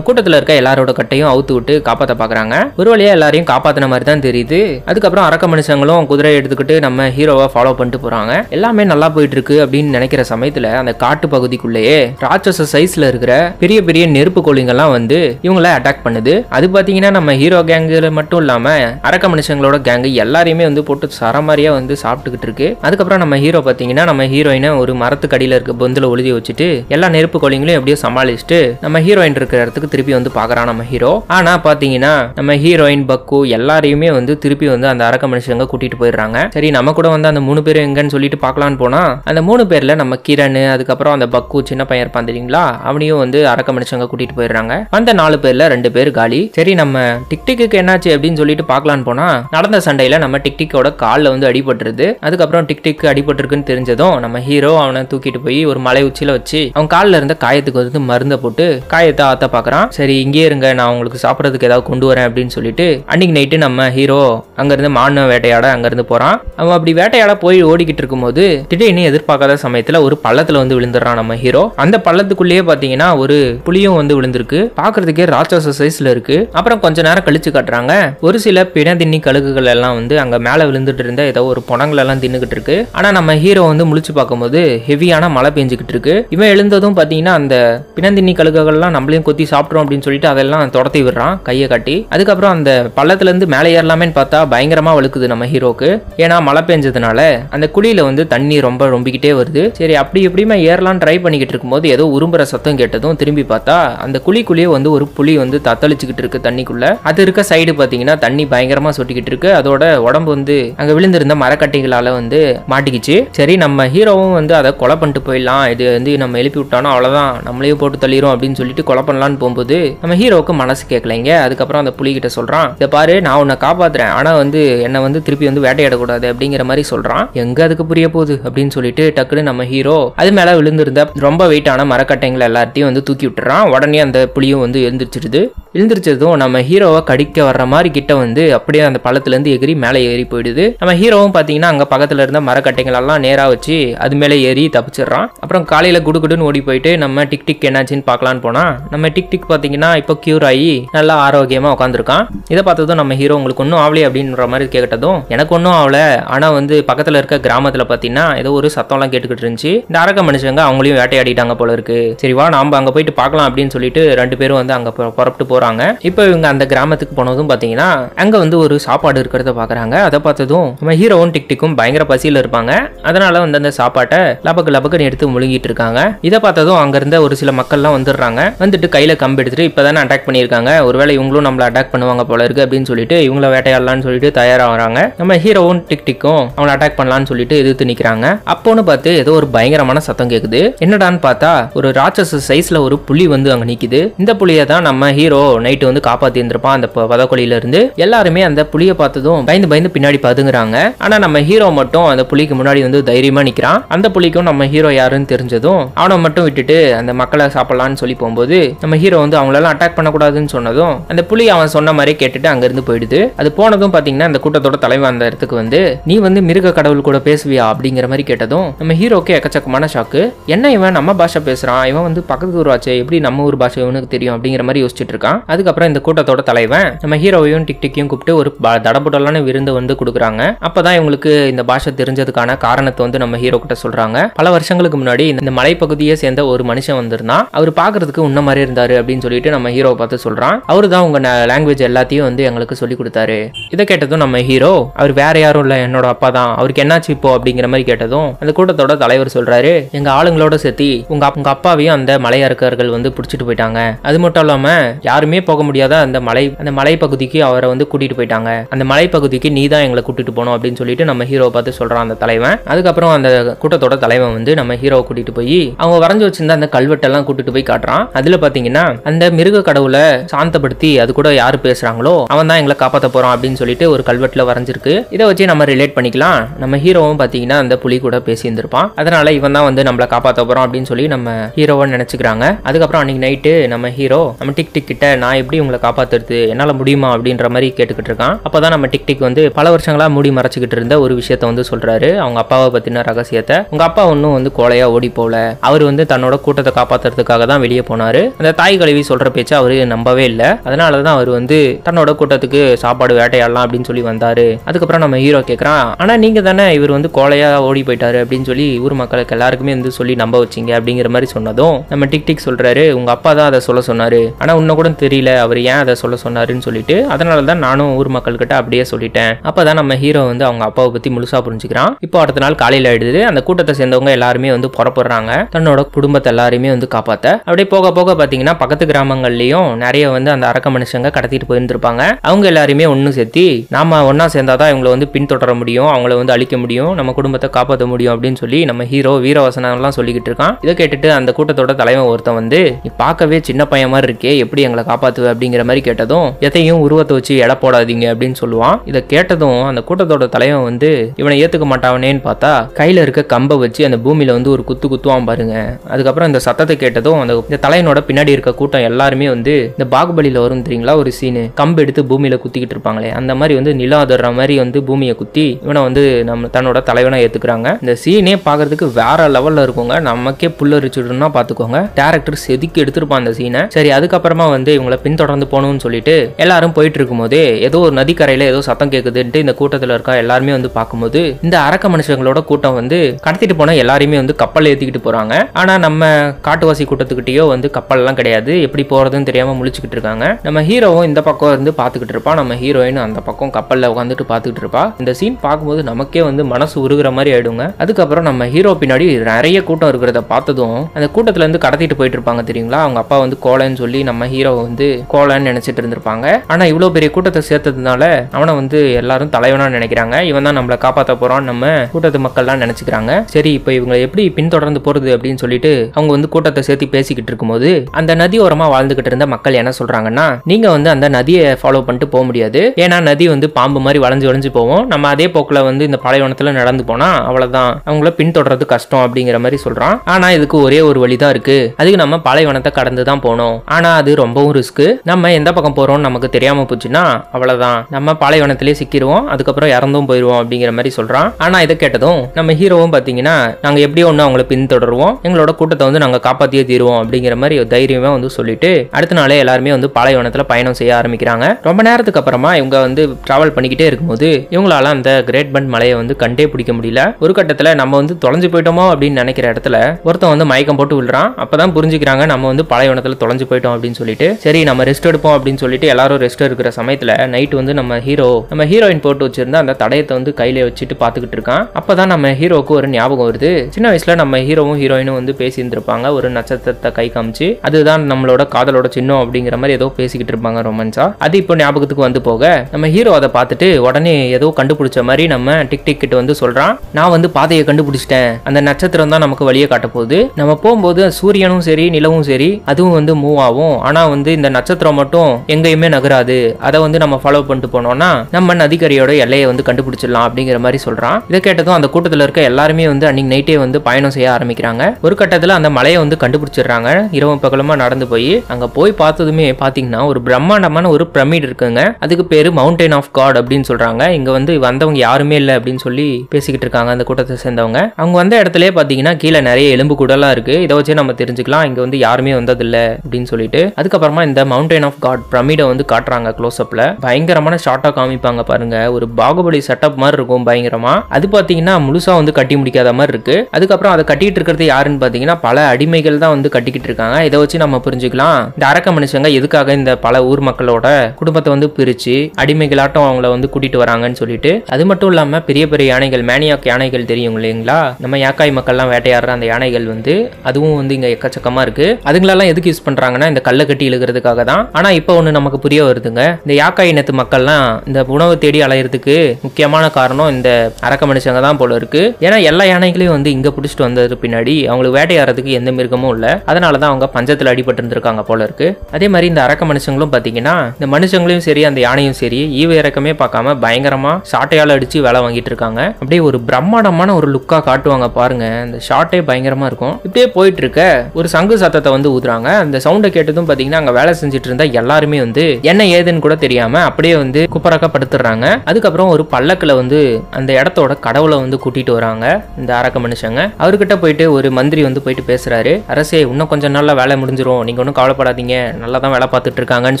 கூட்டத்தில் இருக்க எல்லாரோட கட்டையும் அவுத்து விட்டு காப்பாற்ற பார்க்குறாங்க ஒரு வழியாக எல்லாரையும் காப்பாற்றின மாதிரி தான் தெரியுது அதுக்கப்புறம் அரக்க மனுஷங்களும் குதிரை எடுத்துக்கிட்டு நம்ம ஹீரோவை ஃபாலோ பண்ணிட்டு போகிறாங்க எல்லாமே நல்லா போயிட்டு இருக்கு அப்படின்னு நினைக்கிற சமயத்தில் அந்த காட்டு பகுதிக்குள்ளேயே ராட்சச சைஸில் இருக்கிற பெரிய பெரிய நெருப்பு கோழிங்கெல்லாம் வந்து இவங்கள அட்டாக் பண்ணுது அது பார்த்தீங்கன்னா நம்ம ஹீரோ கேங்கில் மட்டும் இல்லாமல் அரக்க மனுஷங்களோட கேங்கு எல்லாரையுமே வந்து போட்டு சரமாரியாக வந்து சாப்பிட்டுக்கிட்டு இருக்கு அதுக்கப்புறம் நம்ம ஹீரோ ஹீரோ பார்த்தீங்கன்னா நம்ம ஹீரோயினை ஒரு மரத்துக்கு அடியில் இருக்க பொந்தில் ஒழுதி வச்சுட்டு எல்லா நெருப்பு கோழிங்களையும் எப்படியோ சமாளிச்சுட்டு நம்ம ஹீரோயின் இருக்கிற இடத்துக்கு திருப்பி வந்து பார்க்குறான் நம்ம ஹீரோ ஆனால் பார்த்தீங்கன்னா நம்ம ஹீரோயின் பக்கு எல்லாரையுமே வந்து திருப்பி வந்து அந்த அரக்க மனுஷங்க கூட்டிட்டு போயிடுறாங்க சரி நம்ம கூட வந்து அந்த மூணு பேரும் எங்கன்னு சொல்லிட்டு பார்க்கலான்னு போனால் அந்த மூணு பேரில் நம்ம கிரண் அதுக்கப்புறம் அந்த பக்கு சின்ன பையன் இருப்பான் தெரியுங்களா அவனையும் வந்து அரக்க மனுஷங்க கூட்டிட்டு போயிடுறாங்க அந்த நாலு பேரில் ரெண்டு பேர் காலி சரி நம்ம டிக்டிக்கு என்னாச்சு அப்படின்னு சொல்லிட்டு பார்க்கலான்னு போனால் நடந்த சண்டையில் நம்ம டிக்டிக்கோட காலில் வந்து அடிபட்டுருது அதுக்கப்புறம் டிக்டிக்கு அடிபட்டு இருக்குன்னு தெரிஞ்சதும் நம்ம ஹீரோ அவனை தூக்கிட்டு போய் ஒரு மலை உச்சியில வச்சு அவன் காலில் இருந்த காயத்துக்கு வந்து மருந்தை போட்டு காயத்தை ஆத்த பாக்குறான் சரி இங்கே இருங்க நான் உங்களுக்கு சாப்பிட்றதுக்கு ஏதாவது கொண்டு வரேன் அப்படின்னு சொல்லிட்டு அன்னைக்கு நைட்டு நம்ம ஹீரோ அங்கேருந்து மானுவ வேட்டையாட அங்கேருந்து போறான் அவன் அப்படி வேட்டையாட போய் ஓடிக்கிட்டு இருக்கும்போது திடீர்னு எதிர்பார்க்காத சமயத்தில் ஒரு பள்ளத்தில் வந்து விழுந்துடுறான் நம்ம ஹீரோ அந்த பள்ளத்துக்குள்ளேயே பார்த்தீங்கன்னா ஒரு புளியும் வந்து விழுந்திருக்கு பார்க்கறதுக்கே ராட்சச சைஸில் இருக்கு அப்புறம் கொஞ்ச நேரம் கழிச்சு காட்டுறாங்க ஒரு சில பிணதின்னி கழுகுகள் எல்லாம் வந்து அங்கே மேலே விழுந்துட்டு இருந்த ஏதோ ஒரு புணங்கள் எல்லாம் தின்னுக்கிட்டு இருக்கு ஆனால் நம்ம நம்ம ஹீரோ வந்து முழிச்சு பார்க்கும்போது ஹெவியான மழை பெஞ்சுக்கிட்டு இருக்கு இவன் எழுந்ததும் பார்த்தீங்கன்னா அந்த பிணந்திண்ணி கழுகுகள்லாம் நம்மளையும் கொத்தி சாப்பிட்றோம் அப்படின்னு சொல்லிட்டு அதெல்லாம் தொடத்தி விடுறான் கையை கட்டி அதுக்கப்புறம் அந்த பள்ளத்துலேருந்து மேலே ஏறலாமேன்னு பார்த்தா பயங்கரமாக வழுக்குது நம்ம ஹீரோக்கு ஏன்னா மழை பெஞ்சதுனால அந்த குழியில் வந்து தண்ணி ரொம்ப ரொம்பிக்கிட்டே வருது சரி அப்படி எப்படியுமே ஏறலாம் ட்ரை பண்ணிக்கிட்டு இருக்கும்போது ஏதோ உரும்புற சத்தம் கேட்டதும் திரும்பி பார்த்தா அந்த குழிக்குள்ளேயே வந்து ஒரு புலி வந்து தத்தளிச்சுக்கிட்டு இருக்கு தண்ணிக்குள்ள அது இருக்க சைடு பார்த்தீங்கன்னா தண்ணி பயங்கரமாக சொட்டிக்கிட்டு இருக்கு அதோட உடம்பு வந்து அங்கே விழுந்திருந்த மரக்கட்டைகளால வந்து மாட்டிக்கிச்சு சரி நம்ம ஹீரோவும் வந்து அதை கொலை பண்ணிட்டு போயிடலாம் இது வந்து நம்ம எழுப்பி விட்டானோ அவ்வளோதான் நம்மளையும் போட்டு தள்ளிடும் அப்படின்னு சொல்லிட்டு கொலை பண்ணலான்னு போகும்போது நம்ம ஹீரோவுக்கு மனசு கேட்கலைங்க அதுக்கப்புறம் அந்த புலிகிட்ட சொல்கிறான் இதை பாரு நான் உன்னை காப்பாத்துறேன் ஆனால் வந்து என்னை வந்து திருப்பி வந்து வேட்டையாடக்கூடாது அப்படிங்கிற மாதிரி சொல்கிறான் எங்கே அதுக்கு புரிய போகுது அப்படின்னு சொல்லிட்டு டக்குன்னு நம்ம ஹீரோ அது மேலே விழுந்திருந்த ரொம்ப வெயிட்டான மரக்கட்டைங்களை எல்லாத்தையும் வந்து தூக்கி விட்டுறான் உடனே அந்த புளியும் வந்து எழுந்திரிச்சிடுது எழுந்திரிச்சதும் நம்ம ஹீரோவை கடிக்க வர்ற மாதிரி கிட்ட வந்து அப்படியே அந்த பழத்துலேருந்து எகிரி மேலே ஏறி போயிடுது நம்ம ஹீரோவும் பார்த்தீங்கன்னா அங்கே பக்கத்தில் இருந்த மரக்கட்டைகள் எல்லாம் நேராக வச்சு அது மேலே ஏறி தப்பிச்சிடுறான் அப்புறம் காலையில் குடுகுடுன்னு ஓடி போயிட்டு நம்ம டிக் டிக் என்னாச்சுன்னு பார்க்கலான்னு போனால் நம்ம டிக் டிக் பார்த்தீங்கன்னா இப்போ க்யூர் ஆகி நல்லா ஆரோக்கியமாக உட்காந்துருக்கான் இதை பார்த்ததும் நம்ம ஹீரோ உங்களுக்கு ஒன்றும் ஆவலை அப்படின்ற மாதிரி கேட்டதும் எனக்கு ஒன்றும் ஆகலை ஆனால் வந்து பக்கத்தில் இருக்க கிராமத்தில் பார்த்தீங்கன்னா ஏதோ ஒரு சத்தம்லாம் கேட்டுக்கிட்டு இருந்துச்சு இந்த அரக்க மனுஷங்க அவங்களையும் வேட்டையாடிட்டாங்க போல இருக்கு சரி வா நாம் அங்கே போயிட்டு பார்க்கலாம் அப்படின்னு சொல்லிட்டு ரெண்டு பேரும் வந்து அங்கே புறப்பட்டு போகிறாங்க இப்போ இவங்க அந்த கிராமத்துக்கு போனதும் பார்த்தீங்கன்னா அங்கே வந்து ஒரு சாப்பாடு இருக்கிறத பார்க்குறாங்க அதை பார்த்ததும் நம்ம ஹீரோவும் டிக்டிக்கும் பயங்கர பசியில் இருப்பாங்க அதனால வந்து அந்த சாப்பாட்டை லபக்கு லபக்குன்னு எடுத்து முழுங்கிட்டு இருக்காங்க இதை பார்த்ததும் அங்கிருந்த ஒரு சில மக்கள்லாம் வந்துடுறாங்க வந்துட்டு கையில கம்பு எடுத்துட்டு இப்பதானே அட்டாக் பண்ணியிருக்காங்க ஒருவேளை இவங்களும் நம்மள அட்டாக் பண்ணுவாங்க போல இருக்கு அப்படின்னு சொல்லிட்டு இவங்கள வேட்டையாடலாம்னு சொல்லிட்டு தயாராகிறாங்க நம்ம ஹீரோவும் டிக் டிக்கும் அவங்கள அட்டாக் பண்ணலாம்னு சொல்லிட்டு எதிர்த்து நிக்கிறாங்க அப்போன்னு பார்த்து ஏதோ ஒரு பயங்கரமான சத்தம் கேக்குது என்னடான்னு பார்த்தா ஒரு ராட்சச சைஸ்ல ஒரு புலி வந்து அங்க நிக்குது இந்த புலியை தான் நம்ம ஹீரோ நைட்டு வந்து காப்பாத்தி இருந்திருப்பான் அந்த வதக்கொலியில இருந்து எல்லாருமே அந்த புலியை பார்த்ததும் பயந்து பயந்து பின்னாடி பதுங்குறாங்க ஆனா நம்ம ஹீரோ மட்டும் அந்த புலிக்கு முன்னாடி வந்து தைரியமாக நிற்கிறான் அந்த புலிக்கும் நம்ம ஹீரோ யாருன்னு தெரிஞ்சதும் அவனை மட்டும் விட்டுட்டு அந்த மக்களை சாப்பிடலாம்னு சொல்லி போகும்போது நம்ம ஹீரோ வந்து அவங்களெல்லாம் அட்டாக் பண்ணக்கூடாதுன்னு சொன்னதும் அந்த புலி அவன் சொன்ன மாதிரி கேட்டுட்டு அங்கேருந்து போயிடுது அது போனதும் பார்த்தீங்கன்னா அந்த கூட்டத்தோட தலைவன் அந்த இடத்துக்கு வந்து நீ வந்து மிருக கடவுள் கூட பேசுவியா அப்படிங்கிற மாதிரி கேட்டதும் நம்ம ஹீரோக்கு எக்கச்சக்கமான ஷாக்கு என்ன இவன் நம்ம பாஷை பேசுகிறான் இவன் வந்து பக்கத்து ஊர் ஆச்சு எப்படி நம்ம ஊர் பாஷை இவனுக்கு தெரியும் அப்படிங்கிற மாதிரி யோசிச்சுட்டு இருக்கான் அதுக்கப்புறம் இந்த கூட்டத்தோட தலைவன் நம்ம ஹீரோவையும் டிக்டிக்கையும் கூப்பிட்டு ஒரு தடபுடலான விருந்து வந்து கொடுக்குறாங்க அப்பதான் இவங்களுக்கு இந்த பாஷை தெரிஞ்சதுக்கான காரணம் காரணத்தை வந்து நம்ம ஹீரோ கிட்ட சொல்றாங்க பல வருஷங்களுக்கு முன்னாடி இந்த மலைப்பகுதியை சேர்ந்த ஒரு மனுஷன் வந்திருந்தான் அவர் பாக்குறதுக்கு உன்ன மாதிரி இருந்தாரு அப்படின்னு சொல்லிட்டு நம்ம ஹீரோவை பார்த்து சொல்றான் அவரு தான் உங்க லாங்குவேஜ் எல்லாத்தையும் வந்து எங்களுக்கு சொல்லி கொடுத்தாரு இதை கேட்டதும் நம்ம ஹீரோ அவர் வேற யாரும் இல்ல என்னோட அப்பா தான் அவருக்கு என்னாச்சு இப்போ அப்படிங்கிற மாதிரி கேட்டதும் அந்த கூட்டத்தோட தலைவர் சொல்றாரு எங்க ஆளுங்களோட சேர்த்தி உங்க உங்க அப்பாவையும் அந்த அறுக்கர்கள் வந்து பிடிச்சிட்டு போயிட்டாங்க அது மட்டும் இல்லாம யாருமே போக முடியாத அந்த மலை அந்த மலைப்பகுதிக்கு அவரை வந்து கூட்டிட்டு போயிட்டாங்க அந்த மலைப்பகுதிக்கு நீ தான் எங்களை கூட்டிட்டு போனோம் அப்படின்னு சொல்லிட்டு நம்ம ஹீரோ பார்த்து சொல்றான் அந்த தலைவன் அதுக்கப்புறம் அந்த கூட்டத்தோட தலைவன் வந்து நம்ம ஹீரோவை கூட்டிட்டு போய் அவங்க வரைஞ்சு வச்சிருந்த அந்த கல்வெட்டெல்லாம் கூட்டிட்டு போய் காட்டுறான் அதுல பாத்தீங்கன்னா அந்த மிருக கடவுளை சாந்தப்படுத்தி அது கூட யாரு பேசுறாங்களோ அவன் தான் எங்களை காப்பாற்ற போறான் அப்படின்னு சொல்லிட்டு ஒரு கல்வெட்டுல வரைஞ்சிருக்கு இதை வச்சு நம்ம ரிலேட் பண்ணிக்கலாம் நம்ம ஹீரோவும் பாத்தீங்கன்னா அந்த புலி கூட பேசியிருந்திருப்பான் அதனால இவன் தான் வந்து நம்மளை காப்பாற்ற போறான் அப்படின்னு சொல்லி நம்ம ஹீரோவை நினைச்சுக்கிறாங்க அதுக்கப்புறம் அன்னைக்கு நைட்டு நம்ம ஹீரோ நம்ம டிக் டிக் கிட்ட நான் எப்படி உங்களை காப்பாத்துறது என்னால முடியுமா அப்படின்ற மாதிரி கேட்டுக்கிட்டு இருக்கான் அப்பதான் நம்ம டிக் டிக் வந்து பல வருஷங்களா மூடி மறைச்சிக்கிட்டு இருந்த ஒரு விஷயத்த வந்து சொல்றாரு அவங்க அப்பா அப்பாவை பத்தின ரகசியத்தை உங்க அப்பா ஒன்றும் வந்து கோலையா ஓடி போல அவர் வந்து தன்னோட கூட்டத்தை காப்பாத்துறதுக்காக தான் வெளியே போனாரு அந்த தாய் கழுவி சொல்ற பேச்சு அவரு நம்பவே இல்லை அதனாலதான் அவர் வந்து தன்னோட கூட்டத்துக்கு சாப்பாடு வேட்டையாடலாம் அப்படின்னு சொல்லி வந்தாரு அதுக்கப்புறம் நம்ம ஹீரோ கேட்குறான் ஆனா நீங்க தானே இவர் வந்து கோலையா ஓடி போயிட்டாரு அப்படின்னு சொல்லி ஊர் மக்களுக்கு எல்லாருக்குமே வந்து சொல்லி நம்ப வச்சிங்க அப்படிங்கிற மாதிரி சொன்னதும் நம்ம டிக் டிக் சொல்றாரு உங்க அப்பா தான் அதை சொல்ல சொன்னாரு ஆனா உன்ன கூட தெரியல அவர் ஏன் அதை சொல்ல சொன்னாருன்னு சொல்லிட்டு அதனாலதான் நானும் ஊர் மக்கள்கிட்ட அப்படியே சொல்லிட்டேன் அப்பதான் நம்ம ஹீரோ வந்து அவங்க அப்பாவை பத்தி முழுசா புரிஞ்சுக்கிறான் இப்போ அடுத்த நாள் காலையில் ஆயிடுது அந்த கூட்டத்தை சேர்ந்தவங்க எல்லாருமே வந்து புறப்படுறாங்க தன்னோட குடும்பத்தை எல்லாருமே வந்து காப்பாத்த அப்படியே போக போக பார்த்தீங்கன்னா பக்கத்து கிராமங்கள்லையும் நிறைய வந்து அந்த அரக்க மனுஷங்க கடத்திட்டு போயிருந்திருப்பாங்க அவங்க எல்லாருமே ஒன்று சேர்த்தி நாம ஒன்னா சேர்ந்தாதான் இவங்களை வந்து பின்தொடர முடியும் அவங்கள வந்து அழிக்க முடியும் நம்ம குடும்பத்தை காப்பாற்ற முடியும் அப்படின்னு சொல்லி நம்ம ஹீரோ வீரவசனம்லாம் சொல்லிக்கிட்டு இருக்கான் இதை கேட்டுட்டு அந்த கூட்டத்தோட தலைவன் ஒருத்தன் வந்து நீ பார்க்கவே சின்ன பையன் மாதிரி இருக்கே எப்படி எங்களை காப்பாத்துவ அப்படிங்கிற மாதிரி கேட்டதும் எதையும் உருவத்தை வச்சு எடை போடாதீங்க அப்படின்னு சொல்லுவான் இதை கேட்டதும் அந்த கூட்டத்தோட தலைவன் வந்து இவனை ஏத்துக்க மாட்டானேன்னு பார்த்தா கையில் இருக்க கம்பை வச்சு அந்த பூமியில் வந்து ஒரு குத்து குத்துவான் பாருங்க அதுக்கப்புறம் இந்த சத்தத்தை கேட்டதும் அந்த இந்த தலையனோட பின்னாடி இருக்க கூட்டம் எல்லாருமே வந்து இந்த பாகுபலியில் வரும் தெரியுங்களா ஒரு சீனு கம்பு எடுத்து பூமியில் குத்திக்கிட்டு இருப்பாங்களே அந்த மாதிரி வந்து நிலம் தொடர்ற மாதிரி வந்து பூமியை குத்தி இவனை வந்து நம்ம தன்னோட தலைவனாக ஏற்றுக்கிறாங்க இந்த சீனே பார்க்கறதுக்கு வேற லெவலில் இருக்குங்க நமக்கே புல்லரிச்சுடுன்னா பார்த்துக்கோங்க டேரக்டர் செதுக்கி எடுத்திருப்பான் அந்த சீனை சரி அதுக்கப்புறமா வந்து இவங்களை பின்தொடர்ந்து போகணும்னு சொல்லிட்டு எல்லாரும் போயிட்டு இருக்கும்போதே ஏதோ ஒரு நதிக்கரையில் ஏதோ சத்தம் கேட்குதுன்ட்டு இந்த கூட்டத்தில் இருக்க எல்லாருமே வந்து பார்க்கும்போது இந்த அரக்க மனுஷ இவங்களோட கூட்டம் வந்து கடத்திட்டு போன எல்லாரையுமே வந்து கப்பல் ஏற்றிக்கிட்டு போறாங்க ஆனால் நம்ம காட்டுவாசி கூட்டத்துக்கிட்டயோ வந்து எல்லாம் கிடையாது எப்படி போறதுன்னு தெரியாம முழிச்சுக்கிட்டு இருக்காங்க நம்ம ஹீரோவும் இந்த பக்கம் இருந்து பார்த்துக்கிட்டு இருப்பான் நம்ம ஹீரோயின் அந்த பக்கம் கப்பலில் உட்காந்துட்டு பார்த்துக்கிட்டு இருப்பா இந்த சீன் பார்க்கும்போது நமக்கே வந்து மனசு உருகிற மாதிரி ஆயிடுங்க அதுக்கப்புறம் நம்ம ஹீரோ பின்னாடி நிறைய கூட்டம் இருக்கிறத பார்த்ததும் அந்த கூட்டத்துல இருந்து கடத்திட்டு போயிட்டு இருப்பாங்க தெரியுங்களா அவங்க அப்பா வந்து கோலன்னு சொல்லி நம்ம ஹீரோ வந்து கோலன்னு நினைச்சிட்டு இருந்திருப்பாங்க ஆனா இவ்வளவு பெரிய கூட்டத்தை சேர்த்ததுனால அவனை வந்து எல்லாரும் தலைவனா நினைக்கிறாங்க இவன் தான் நம்மளை காப்பாற்ற போறான் நம்ம கூட்டத்தை கூட்டத்து மக்கள்லாம் நினைச்சுக்கிறாங்க சரி இப்போ இவங்களை எப்படி பின்தொடர்ந்து போறது அப்படின்னு சொல்லிட்டு அவங்க வந்து கூட்டத்தை சேர்த்து பேசிக்கிட்டு இருக்கும்போது அந்த நதி ஓரமா வாழ்ந்துகிட்டு இருந்த மக்கள் என்ன சொல்றாங்கன்னா நீங்க வந்து அந்த நதியை ஃபாலோ பண்ணிட்டு போக முடியாது ஏன்னா நதி வந்து பாம்பு மாதிரி வளைஞ்சு வளைஞ்சு போவோம் நம்ம அதே போக்கில் வந்து இந்த பாலைவனத்துல நடந்து போனா அவ்வளவுதான் அவங்கள பின்தொடர்றது கஷ்டம் அப்படிங்கிற மாதிரி சொல்றான் ஆனா இதுக்கு ஒரே ஒரு வழிதான் இருக்கு அதுக்கு நம்ம பாலைவனத்தை கடந்து தான் போனோம் ஆனா அது ரொம்பவும் ரிஸ்க்கு நம்ம எந்த பக்கம் போறோம் நமக்கு தெரியாம போச்சுன்னா அவ்வளவுதான் நம்ம பாலைவனத்திலே சிக்கிடுவோம் அதுக்கப்புறம் இறந்தும் போயிடுவோம் அப்படிங்கிற மாதிரி சொல்றான் ஆனா இதை கேட்ட கேட்டதும் நம்ம ஹீரோவும் பார்த்தீங்கன்னா நாங்கள் எப்படியோ ஒன்று அவங்கள பின்தொடருவோம் எங்களோட கூட்டத்தை வந்து நாங்கள் காப்பாற்றியே தீருவோம் அப்படிங்கிற மாதிரி தைரியமாக வந்து சொல்லிட்டு அடுத்த நாளே எல்லாருமே வந்து பாலைவனத்தில் பயணம் செய்ய ஆரம்பிக்கிறாங்க ரொம்ப நேரத்துக்கு அப்புறமா இவங்க வந்து ட்ராவல் பண்ணிக்கிட்டே இருக்கும்போது இவங்களால அந்த கிரேட் பண்ட் மலையை வந்து கண்டே பிடிக்க முடியல ஒரு கட்டத்தில் நம்ம வந்து தொலைஞ்சு போயிட்டோமோ அப்படின்னு நினைக்கிற இடத்துல ஒருத்தன் வந்து மயக்கம் போட்டு விழுறான் அப்பதான் புரிஞ்சுக்கிறாங்க நம்ம வந்து பாலைவனத்தில் தொலைஞ்சு போயிட்டோம் அப்படின்னு சொல்லிட்டு சரி நம்ம ரெஸ்ட் எடுப்போம் அப்படின்னு சொல்லிட்டு எல்லாரும் ரெஸ்ட் இருக்கிற சமயத்தில் நைட் வந்து நம்ம ஹீரோ நம்ம ஹீரோயின் போட்டு வச்சிருந்த அந்த தடயத்தை வந்து கையில வச்சுட்டு பார்த்துக்கிட்டு இருக்கான் அப்போ தான் நம்ம ஹீரோவுக்கு ஒரு ஞாபகம் வருது சின்ன வயசில் நம்ம ஹீரோவும் ஹீரோயினும் வந்து பேசியிருந்திருப்பாங்க ஒரு நட்சத்திரத்தை கை காமிச்சு அதுதான் நம்மளோட காதலோட சின்னம் அப்படிங்கிற மாதிரி ஏதோ பேசிக்கிட்டு இருப்பாங்க ரொமான்ஸா அது இப்போ ஞாபகத்துக்கு வந்து போக நம்ம ஹீரோ அதை பார்த்துட்டு உடனே ஏதோ கண்டுபிடிச்ச மாதிரி நம்ம டிக் டிக் கிட்ட வந்து சொல்கிறான் நான் வந்து பாதையை கண்டுபிடிச்சிட்டேன் அந்த நட்சத்திரம் தான் நமக்கு வழியை காட்டப்போகுது நம்ம போகும்போது சூரியனும் சரி நிலவும் சரி அதுவும் வந்து மூவ் ஆகும் ஆனால் வந்து இந்த நட்சத்திரம் மட்டும் எங்கேயுமே நகராது அதை வந்து நம்ம ஃபாலோ பண்ணிட்டு போனோம்னா நம்ம நதிக்கரையோட எல்லையை வந்து கண்டுபிடிச்சிடலாம் அப்படிங்கிற மாதிரி சொல்கிறான் இதை கேட்டதும் அந்த கூட்டத்தில் இருக்க எல்லாருமே வந்து அன்னைக்கு நைட்டே வந்து பயணம் செய்ய ஆரம்பிக்கிறாங்க ஒரு கட்டத்தில் அந்த மலையை வந்து கண்டுபிடிச்சிடுறாங்க இரவு பகலமாக நடந்து போய் அங்கே போய் பார்த்ததுமே பார்த்தீங்கன்னா ஒரு பிரம்மாண்டமான ஒரு பிரமிட் இருக்குங்க அதுக்கு பேர் மவுண்டைன் ஆஃப் காட் அப்படின்னு சொல்கிறாங்க இங்கே வந்து வந்தவங்க யாருமே இல்லை அப்படின்னு சொல்லி பேசிக்கிட்டு இருக்காங்க அந்த கூட்டத்தை சேர்ந்தவங்க அவங்க வந்த இடத்துல பார்த்தீங்கன்னா கீழே நிறைய எலும்பு கூடலாம் இருக்குது இதை வச்சே நம்ம தெரிஞ்சுக்கலாம் இங்கே வந்து யாருமே வந்ததில்லை அப்படின்னு சொல்லிட்டு அதுக்கப்புறமா இந்த மவுண்டைன் ஆஃப் காட் பிரமிடை வந்து காட்டுறாங்க க்ளோஸ்அப்பில் பயங்கரமான ஷார்ட்டாக காமிப்பாங்க பாருங்க ஒரு பாகுபலி செட்டப் மாதிரி இருக்கும் பயங்கரமாக அது பார்த்தீங்கன்னா பார்த்தீங்கன்னா முழுசாக வந்து கட்டி முடிக்காத மாதிரி இருக்குது அதுக்கப்புறம் அதை கட்டிட்டு இருக்கிறது யாருன்னு பார்த்தீங்கன்னா பல அடிமைகள் தான் வந்து கட்டிக்கிட்டு இருக்காங்க இதை வச்சு நம்ம புரிஞ்சுக்கலாம் இந்த அரக்க மனுஷங்க எதுக்காக இந்த பல ஊர் மக்களோட குடும்பத்தை வந்து பிரித்து அடிமைகளாட்டம் அவங்கள வந்து கூட்டிகிட்டு வராங்கன்னு சொல்லிட்டு அது மட்டும் இல்லாமல் பெரிய பெரிய யானைகள் மேனியாக் யானைகள் தெரியும் இல்லைங்களா நம்ம யாக்காய் மக்கள்லாம் வேட்டையாடுற அந்த யானைகள் வந்து அதுவும் வந்து இங்கே எக்கச்சக்கமாக இருக்குது அதுங்களெல்லாம் எதுக்கு யூஸ் பண்ணுறாங்கன்னா இந்த கல்லை கட்டி இழுக்கிறதுக்காக தான் ஆனால் இப்போ ஒன்று நமக்கு புரிய வருதுங்க இந்த யாக்காய் இனத்து மக்கள்லாம் இந்த உணவு தேடி அலையிறதுக்கு முக்கியமான காரணம் இந்த அரக்க மனுஷங்க தான் தான் போல இருக்கு ஏன்னா எல்லா யானைகளையும் வந்து இங்க பிடிச்சிட்டு வந்தது பின்னாடி அவங்களுக்கு வேட்டையாடுறதுக்கு எந்த மிருகமும் இல்லை அதனாலதான் அவங்க பஞ்சத்தில் அடிபட்டு இருந்திருக்காங்க போல இருக்கு அதே மாதிரி இந்த அரக்க மனுஷங்களும் பாத்தீங்கன்னா இந்த மனுஷங்களையும் சரி அந்த யானையும் சரி ஈவ இறக்கமே பார்க்காம பயங்கரமா சாட்டையால அடிச்சு வேலை வாங்கிட்டு இருக்காங்க அப்படியே ஒரு பிரம்மாண்டமான ஒரு லுக்காக காட்டுவாங்க பாருங்க அந்த ஷார்ட்டே பயங்கரமா இருக்கும் இப்படியே போயிட்டு இருக்க ஒரு சங்கு சத்தத்தை வந்து ஊதுறாங்க அந்த சவுண்டை கேட்டதும் பாத்தீங்கன்னா அங்கே வேலை செஞ்சுட்டு இருந்தா எல்லாருமே வந்து என்ன ஏதுன்னு கூட தெரியாம அப்படியே வந்து குப்பரக்கப்படுத்துறாங்க அதுக்கப்புறம் ஒரு பல்லக்கில் வந்து அந்த இடத்தோட கடவுளை கடவுளை வந்து கூட்டிட்டு வராங்க இந்த அரக்க மனுஷங்க அவர்கிட்ட போயிட்டு ஒரு மந்திரி வந்து போயிட்டு பேசுறாரு அரசே இன்னும் கொஞ்சம் நாள்ல வேலை முடிஞ்சிரும் நீங்க ஒன்றும் கவலைப்படாதீங்க நல்லா தான் வேலை பார்த்துட்டு இருக்காங்கன்னு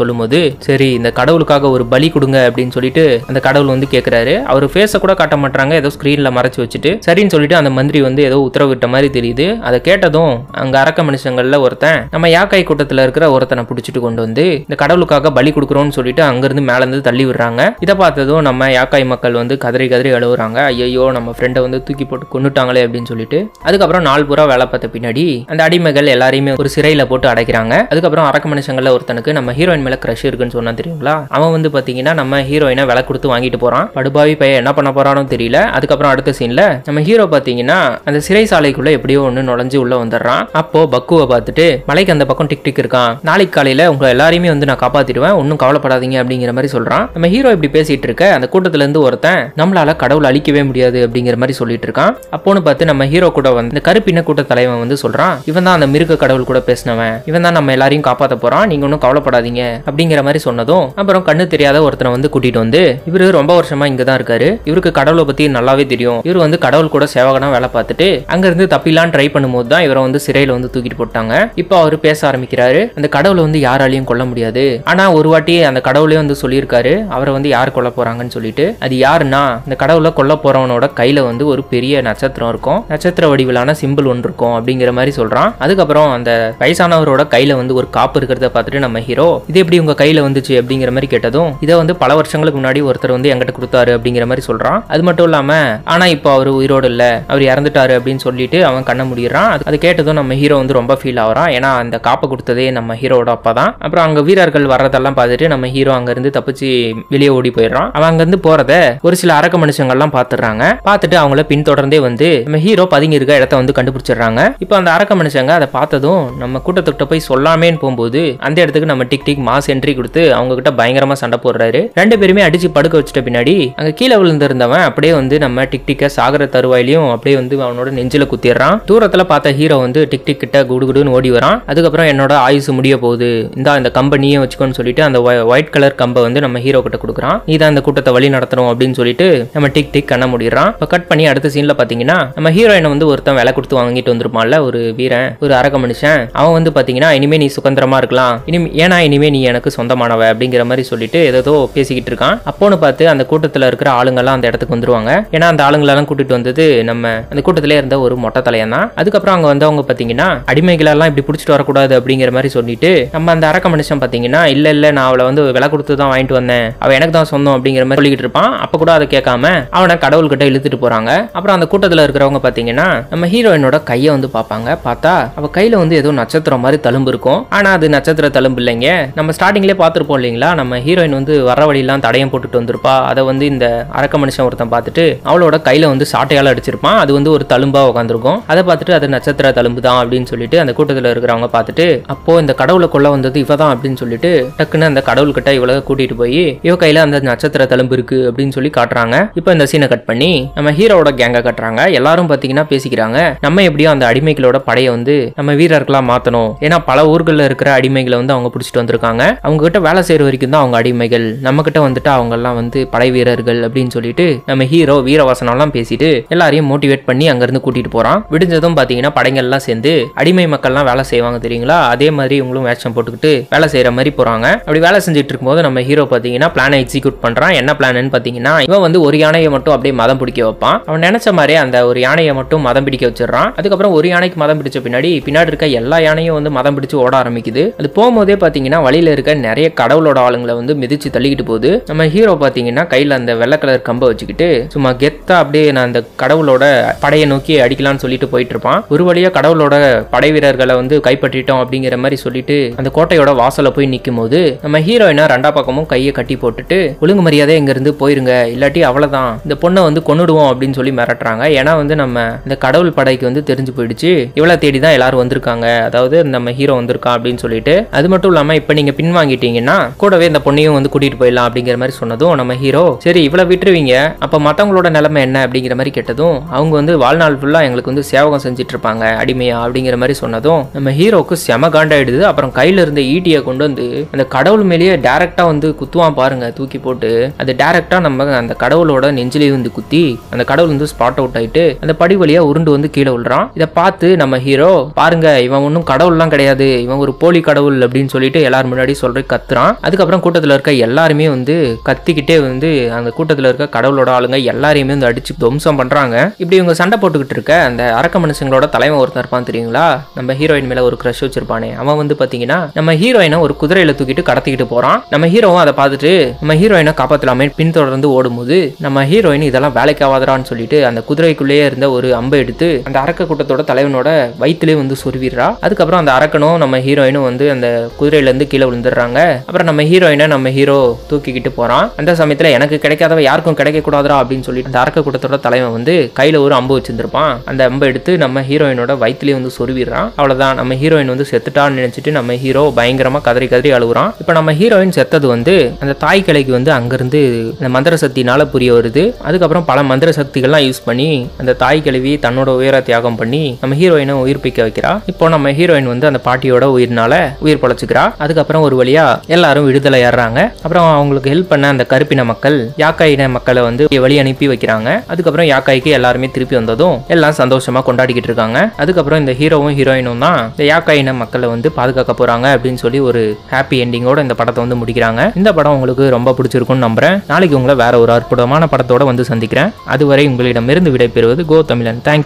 சொல்லும்போது சரி இந்த கடவுளுக்காக ஒரு பலி கொடுங்க அப்படின்னு சொல்லிட்டு அந்த கடவுள் வந்து கேட்குறாரு அவர் ஃபேஸை கூட காட்ட மாட்டாங்க ஏதோ ஸ்க்ரீனில் மறைச்சி வச்சுட்டு சரின்னு சொல்லிட்டு அந்த மந்திரி வந்து ஏதோ உத்தரவிட்ட மாதிரி தெரியுது அதை கேட்டதும் அங்கே அரக்க மனுஷங்களில் ஒருத்தன் நம்ம யாக்காய் கூட்டத்தில் இருக்கிற ஒருத்தனை பிடிச்சிட்டு கொண்டு வந்து இந்த கடவுளுக்காக பலி கொடுக்குறோன்னு சொல்லிட்டு அங்கேருந்து மேலேருந்து தள்ளி விடுறாங்க இதை பார்த்ததும் நம்ம யாக்காய் மக்கள் வந்து கதறி கதறி அழுகுறாங்க ஐயோ நம்ம நம்ம ஃப்ரெண்டை வந்து தூக்கி போட்டு கொண்டுட்டாங்களே அப்படின்னு சொல்லிட்டு அதுக்கப்புறம் நாலு பூரா வேலை பார்த்த பின்னாடி அந்த அடிமைகள் எல்லாரையுமே ஒரு சிறையில் போட்டு அடைக்கிறாங்க அதுக்கப்புறம் அரக்க மனுஷங்களில் ஒருத்தனுக்கு நம்ம ஹீரோயின் மேலே க்ரஷ் இருக்குன்னு சொன்னா தெரியுங்களா அவன் வந்து பார்த்தீங்கன்னா நம்ம ஹீரோயினை விலை கொடுத்து வாங்கிட்டு போகிறான் படுபாவி பையன் என்ன பண்ண போறானோ தெரியல அதுக்கப்புறம் அடுத்த சீனில் நம்ம ஹீரோ பார்த்தீங்கன்னா அந்த சிறை சாலைக்குள்ளே எப்படியோ ஒன்று நுழைஞ்சு உள்ளே வந்துடுறான் அப்போ பக்குவை பார்த்துட்டு மலைக்கு அந்த பக்கம் டிக் டிக் இருக்கான் நாளைக்கு காலையில் உங்களை எல்லாரையுமே வந்து நான் காப்பாற்றிடுவேன் ஒன்றும் கவலைப்படாதீங்க அப்படிங்கிற மாதிரி சொல்கிறான் நம்ம ஹீரோ இப்படி பேசிகிட்டு இருக்க அந்த கூட்டத்துலேருந்து ஒருத்தன் நம்மளால் கடவுள் அழிக்கவே முடியாது அப்படிங்கிற மாதிரி சொல்லிட்டு இருக்கான் அப்போன்னு பார்த்து நம்ம ஹீரோ கூட வந்து கருப்பின கூட்ட தலைவன் வந்து சொல்றான் இவன் தான் அந்த மிருக கடவுள் கூட பேசினவன் இவன் தான் நம்ம எல்லாரையும் காப்பாற்ற போறான் நீங்க ஒன்றும் கவலைப்படாதீங்க அப்படிங்கிற மாதிரி சொன்னதும் அப்புறம் கண்ணு தெரியாத ஒருத்தனை வந்து கூட்டிட்டு வந்து இவரு ரொம்ப வருஷமா இங்க தான் இருக்காரு இவருக்கு கடவுளை பத்தி நல்லாவே தெரியும் இவர் வந்து கடவுள் கூட சேவகனா வேலை பார்த்துட்டு அங்க இருந்து தப்பிலாம் ட்ரை பண்ணும்போது தான் இவரை வந்து சிறையில வந்து தூக்கிட்டு போட்டாங்க இப்போ அவர் பேச ஆரம்பிக்கிறாரு அந்த கடவுளை வந்து யாராலையும் கொல்ல முடியாது ஆனா ஒரு வாட்டி அந்த கடவுளே வந்து சொல்லியிருக்காரு அவரை வந்து யார் கொல்ல போறாங்கன்னு சொல்லிட்டு அது யாருன்னா இந்த கடவுளை கொல்ல போறவனோட கையில் வந்து ஒரு பெரிய நட்சத்திரம் இருக்கும் நட்சத்திர வடிவிலான சிம்பிள் ஒன்று இருக்கும் அப்படிங்கிற மாதிரி சொல்கிறான் அதுக்கப்புறம் அந்த வயசானவரோட கையில் வந்து ஒரு காப்பு இருக்கிறத பார்த்துட்டு நம்ம ஹீரோ இது எப்படி உங்கள் கையில் வந்துச்சு அப்படிங்கிற மாதிரி கேட்டதும் இதை வந்து பல வருஷங்களுக்கு முன்னாடி ஒருத்தர் வந்து எங்கிட்ட கொடுத்தாரு அப்படிங்கிற மாதிரி சொல்கிறான் அது மட்டும் இல்லாமல் ஆனால் இப்போ அவர் உயிரோடு இல்லை அவர் இறந்துட்டாரு அப்படின்னு சொல்லிட்டு அவன் கண்ண முடியிறான் அது கேட்டதும் நம்ம ஹீரோ வந்து ரொம்ப ஃபீல் ஆகிறான் ஏன்னா அந்த காப்பை கொடுத்ததே நம்ம ஹீரோட அப்பா தான் அப்புறம் அங்கே வீரர்கள் வர்றதெல்லாம் பார்த்துட்டு நம்ம ஹீரோ அங்கேருந்து தப்பிச்சு வெளியே ஓடி போயிடுறான் அவன் அங்கேருந்து போகிறத ஒரு சில அரக்க மனுஷங்கள்லாம் பாத்துறாங்க பார்த்துட்டு அவங்கள பின்தொடர்ந்தே வந்து நம்ம ஹீரோ பதுங்கி இருக்க இடத்த வந்து கண்டுபிடிச்சிடுறாங்க இப்போ அந்த அரக்க மனுஷங்க அதை பார்த்ததும் நம்ம கூட்டத்துக்கிட்ட போய் சொல்லாமேன்னு போகும்போது அந்த இடத்துக்கு நம்ம டிக் டிக் மாஸ் என்ட்ரி கொடுத்து அவங்க கிட்ட பயங்கரமா சண்டை போடுறாரு ரெண்டு பேருமே அடிச்சு படுக்க வச்சுட்ட பின்னாடி அங்க கீழே விழுந்திருந்தவன் அப்படியே வந்து நம்ம டிக் டிக்க சாகர தருவாயிலையும் அப்படியே வந்து அவனோட நெஞ்சில குத்திடுறான் தூரத்துல பார்த்த ஹீரோ வந்து டிக் டிக் கிட்ட குடுகுடுன்னு ஓடி வரான் அதுக்கப்புறம் என்னோட ஆயுசு முடிய போகுது இந்த இந்த கம்பெனியே வச்சுக்கோன்னு சொல்லிட்டு அந்த ஒயிட் கலர் கம்பை வந்து நம்ம ஹீரோ கிட்ட கொடுக்குறான் நீ தான் இந்த கூட்டத்தை வழி நடத்துறோம் அப்படின்னு சொல்லிட்டு நம்ம டிக் டிக் கண்ண முடிடுறான் இப்போ கட் பண்ணி அடுத்த சீனில் பார்த்தீங்கன்னா நம்ம ஹீரோயினை வந்து ஒருத்தன் விலை கொடுத்து வாங்கிட்டு வந்திருப்பான்ல ஒரு வீரன் ஒரு அரக மனுஷன் அவன் வந்து பார்த்தீங்கன்னா இனிமே நீ சுதந்திரமா இருக்கலாம் இனிமே ஏன்னா இனிமே நீ எனக்கு சொந்தமானவ அப்படிங்கிற மாதிரி சொல்லிட்டு ஏதோ பேசிக்கிட்டு இருக்கான் அப்போன்னு பார்த்து அந்த கூட்டத்தில் இருக்கிற ஆளுங்கள்லாம் அந்த இடத்துக்கு வந்துருவாங்க ஏன்னா அந்த ஆளுங்களெல்லாம் கூட்டிட்டு வந்தது நம்ம அந்த கூட்டத்திலே இருந்த ஒரு மொட்டை தலையன் தான் அதுக்கப்புறம் அங்கே அவங்க பார்த்தீங்கன்னா அடிமைகளெல்லாம் இப்படி பிடிச்சிட்டு வரக்கூடாது அப்படிங்கிற மாதிரி சொல்லிட்டு நம்ம அந்த அரக்க மனுஷன் பார்த்தீங்கன்னா இல்லை இல்லை நான் அவளை வந்து விலை கொடுத்து தான் வாங்கிட்டு வந்தேன் அவள் எனக்கு தான் சொந்தம் அப்படிங்கிற மாதிரி சொல்லிக்கிட்டு இருப்பான் அப்போ கூட அதை கேட்காம அவனை கடவுள்கிட்ட இழுத்து எடுத்துட்டு போறாங்க அப்புறம் அந்த கூட்டத்தில் இருக்கிறவங்க பார்த்தீங்கன்னா நம்ம ஹீரோயினோட கையை வந்து பார்ப்பாங்க பார்த்தா அவ கையில வந்து ஏதோ நட்சத்திரம் மாதிரி தழும்பு இருக்கும் ஆனா அது நட்சத்திர தழும்பு இல்லைங்க நம்ம ஸ்டார்டிங்லேயே பார்த்துருப்போம் இல்லைங்களா நம்ம ஹீரோயின் வந்து வர வழியெல்லாம் தடையும் போட்டுட்டு வந்திருப்பா அதை வந்து இந்த அரக்க மனுஷன் ஒருத்தன் பார்த்துட்டு அவளோட கையில வந்து சாட்டையால் அடிச்சிருப்பான் அது வந்து ஒரு தழும்பா உட்காந்துருக்கும் அதை பார்த்துட்டு அது நட்சத்திர தழும்பு தான் அப்படின்னு சொல்லிட்டு அந்த கூட்டத்தில் இருக்கிறவங்க பார்த்துட்டு அப்போ இந்த கடவுளை கொள்ள வந்தது இவ தான் அப்படின்னு சொல்லிட்டு டக்குன்னு அந்த கடவுள்கிட்ட இவ்வளவு கூட்டிட்டு போய் இவ கையில அந்த நட்சத்திர தழும்பு இருக்கு அப்படின்னு சொல்லி காட்டுறாங்க இப்போ இந்த சீனை கட் பண்ணி நம்ம ஹீரோவோட கேங்க கட்டுறாங்க எல்லாரும் பார்த்தீங்கன்னா பேசிக்கிறாங்க நம்ம எப்படியோ அந்த அடிமைகளோட படையை வந்து நம்ம வீரர்களாக மாற்றணும் ஏன்னா பல ஊர்களில் இருக்கிற அடிமைகளை வந்து அவங்க பிடிச்சிட்டு வந்திருக்காங்க அவங்க கிட்ட வேலை செய்கிற வரைக்கும் தான் அவங்க அடிமைகள் நம்ம கிட்ட வந்துட்டு அவங்கெல்லாம் வந்து படை வீரர்கள் அப்படின்னு சொல்லிட்டு நம்ம ஹீரோ வீரவாசனம்லாம் பேசிட்டு எல்லாரையும் மோட்டிவேட் பண்ணி அங்கேருந்து கூட்டிகிட்டு போகிறான் விடிஞ்சதும் பார்த்தீங்கன்னா எல்லாம் சேர்ந்து அடிமை மக்கள்லாம் வேலை செய்வாங்க தெரியுங்களா அதே மாதிரி இவங்களும் வேஷம் போட்டுக்கிட்டு வேலை செய்கிற மாதிரி போகிறாங்க அப்படி வேலை செஞ்சுட்டு இருக்கும்போது நம்ம ஹீரோ பார்த்தீங்கன்னா பிளானை எக்ஸிக்யூட் பண்ணுறான் என்ன பிளான்னு பார்த்தீங்கன்னா இவன் வந்து ஒரு யானையை மட்டும் அப்படியே மதம் பிடிக்க வைப்பான் அவன் நினைச்ச மாதிரி அந்த ஒரு யானையை மட்டும் மதம் பிடிக்க வச்சிடறான் அதுக்கப்புறம் ஒரு யானைக்கு மதம் பிடிச்ச பின்னாடி பின்னாடி இருக்க எல்லா யானையும் வந்து மதம் பிடிச்சு ஓட ஆரம்பிக்குது அது போகும்போதே பாத்தீங்கன்னா வழியில இருக்க நிறைய கடவுளோட ஆளுங்களை வந்து மிதிச்சு தள்ளிக்கிட்டு போகுது நம்ம ஹீரோ பாத்தீங்கன்னா கையில் அந்த வெள்ளை கலர் கம்பை வச்சுக்கிட்டு சும்மா கெத்தா அப்படியே நான் அந்த கடவுளோட படையை நோக்கி அடிக்கலாம்னு சொல்லிட்டு போயிட்டு இருப்பான் ஒரு வழியா கடவுளோட படை வீரர்களை வந்து கைப்பற்றிட்டோம் அப்படிங்கிற மாதிரி சொல்லிட்டு அந்த கோட்டையோட வாசல போய் நிற்கும் போது நம்ம ஹீரோயினா ரெண்டா பக்கமும் கையை கட்டி போட்டுட்டு ஒழுங்கு மரியாதை இங்கிருந்து போயிருங்க இல்லாட்டி அவ்வளவுதான் இந்த பொண்ணை வந்து கொண்டு கொண்டுடுவோம் அப்படின்னு சொல்லி மிரட்டுறாங்க ஏன்னா வந்து நம்ம இந்த கடவுள் படைக்கு வந்து தெரிஞ்சு போயிடுச்சு இவ்வளோ தேடி தான் எல்லாரும் வந்திருக்காங்க அதாவது நம்ம ஹீரோ வந்திருக்கான் அப்படின்னு சொல்லிட்டு அது மட்டும் இல்லாமல் இப்போ நீங்கள் பின்வாங்கிட்டீங்கன்னா கூடவே இந்த பொண்ணையும் வந்து கூட்டிகிட்டு போயிடலாம் அப்படிங்கிற மாதிரி சொன்னதும் நம்ம ஹீரோ சரி இவ்வளோ விட்டுருவீங்க அப்போ மற்றவங்களோட நிலைமை என்ன அப்படிங்கிற மாதிரி கேட்டதும் அவங்க வந்து வாழ்நாள் ஃபுல்லாக எங்களுக்கு வந்து சேவகம் செஞ்சுட்டு இருப்பாங்க அடிமையா அப்படிங்கிற மாதிரி சொன்னதும் நம்ம ஹீரோக்கு செம காண்டாயிடுது அப்புறம் கையில் இருந்த ஈட்டியை கொண்டு வந்து அந்த கடவுள் மேலேயே டேரெக்டாக வந்து குத்துவான் பாருங்க தூக்கி போட்டு அது டேரெக்டாக நம்ம அந்த கடவுளோட நெஞ்சிலே வந்து குத்தி அந்த கடவுள் வந்து ஸ்பாட் அவுட் ஆயிட்டு அந்த படி வழியா உருண்டு வந்து கீழே விழுறான் இதை பார்த்து நம்ம ஹீரோ பாருங்க இவன் ஒன்றும் கடவுள்லாம் கிடையாது இவன் ஒரு போலி கடவுள் அப்படின்னு சொல்லிட்டு எல்லாரும் முன்னாடி சொல்ற கத்துறான் அதுக்கப்புறம் கூட்டத்தில் இருக்க எல்லாருமே வந்து கத்திக்கிட்டே வந்து அந்த கூட்டத்தில் இருக்க கடவுளோட ஆளுங்க எல்லாரையுமே வந்து அடிச்சு துவம்சம் பண்றாங்க இப்படி இவங்க சண்டை போட்டுக்கிட்டு இருக்க அந்த அரக்க மனுஷங்களோட தலைமை ஒருத்தர் இருப்பான் தெரியுங்களா நம்ம ஹீரோயின் மேல ஒரு க்ரஷ் வச்சிருப்பானே அவன் வந்து பாத்தீங்கன்னா நம்ம ஹீரோயினை ஒரு குதிரையில தூக்கிட்டு கடத்திக்கிட்டு போறான் நம்ம ஹீரோவும் அதை பார்த்துட்டு நம்ம ஹீரோயினை காப்பாத்தலாமே பின்தொடர்ந்து ஓடும்போது நம்ம ஹீரோயின் இதெல்லாம் வேலைக்காக சாவாதரான்னு சொல்லிட்டு அந்த குதிரைக்குள்ளேயே இருந்த ஒரு அம்பை எடுத்து அந்த அரக்க கூட்டத்தோட தலைவனோட வயிற்றுலேயே வந்து சொருவிடுறா அதுக்கப்புறம் அந்த அரக்கனும் நம்ம ஹீரோயினும் வந்து அந்த குதிரையிலேருந்து கீழே விழுந்துடுறாங்க அப்புறம் நம்ம ஹீரோயினை நம்ம ஹீரோ தூக்கிக்கிட்டு போகிறான் அந்த சமயத்தில் எனக்கு கிடைக்காதவ யாருக்கும் கிடைக்கக்கூடாதா அப்படின்னு சொல்லிட்டு அந்த அரக்க கூட்டத்தோட தலைவன் வந்து கையில் ஒரு அம்பு வச்சிருந்திருப்பான் அந்த அம்பை எடுத்து நம்ம ஹீரோயினோட வயிற்றுலேயே வந்து சொருவிடுறான் அவ்வளோதான் நம்ம ஹீரோயின் வந்து செத்துட்டான்னு நினச்சிட்டு நம்ம ஹீரோ பயங்கரமாக கதறி கதறி அழுகுறான் இப்போ நம்ம ஹீரோயின் செத்தது வந்து அந்த தாய் கிளைக்கு வந்து அங்கேருந்து அந்த மந்திர சக்தினால புரிய வருது அதுக்கப்புறம் பல மந்திர மந்திர சக்திகள்லாம் யூஸ் பண்ணி அந்த தாய் கழுவி தன்னோட உயிரை தியாகம் பண்ணி நம்ம ஹீரோயினை உயிர்ப்பிக்க வைக்கிறா இப்போ நம்ம ஹீரோயின் வந்து அந்த பாட்டியோட உயிர்னால உயிர் பொழைச்சிக்கிறா அதுக்கப்புறம் ஒரு வழியா எல்லாரும் விடுதலை ஏறாங்க அப்புறம் அவங்களுக்கு ஹெல்ப் பண்ண அந்த கருப்பின மக்கள் யாக்காயின மக்களை வந்து வழி அனுப்பி வைக்கிறாங்க அதுக்கப்புறம் யாக்காய்க்கு எல்லாருமே திருப்பி வந்ததும் எல்லாம் சந்தோஷமா கொண்டாடிக்கிட்டு இருக்காங்க அதுக்கப்புறம் இந்த ஹீரோவும் ஹீரோயினும் தான் இந்த யாக்காயின மக்களை வந்து பாதுகாக்க போறாங்க அப்படின்னு சொல்லி ஒரு ஹாப்பி எண்டிங்கோட இந்த படத்தை வந்து முடிக்கிறாங்க இந்த படம் உங்களுக்கு ரொம்ப பிடிச்சிருக்கும்னு நம்புறேன் நாளைக்கு உங்களை வேற ஒரு அற்புதமான படத்தோட வந்து சந்திக்கிறேன் அதுவரை உங்களிடமிருந்து விடைபெறுவது கோ தமிழன் தேங்க்யூ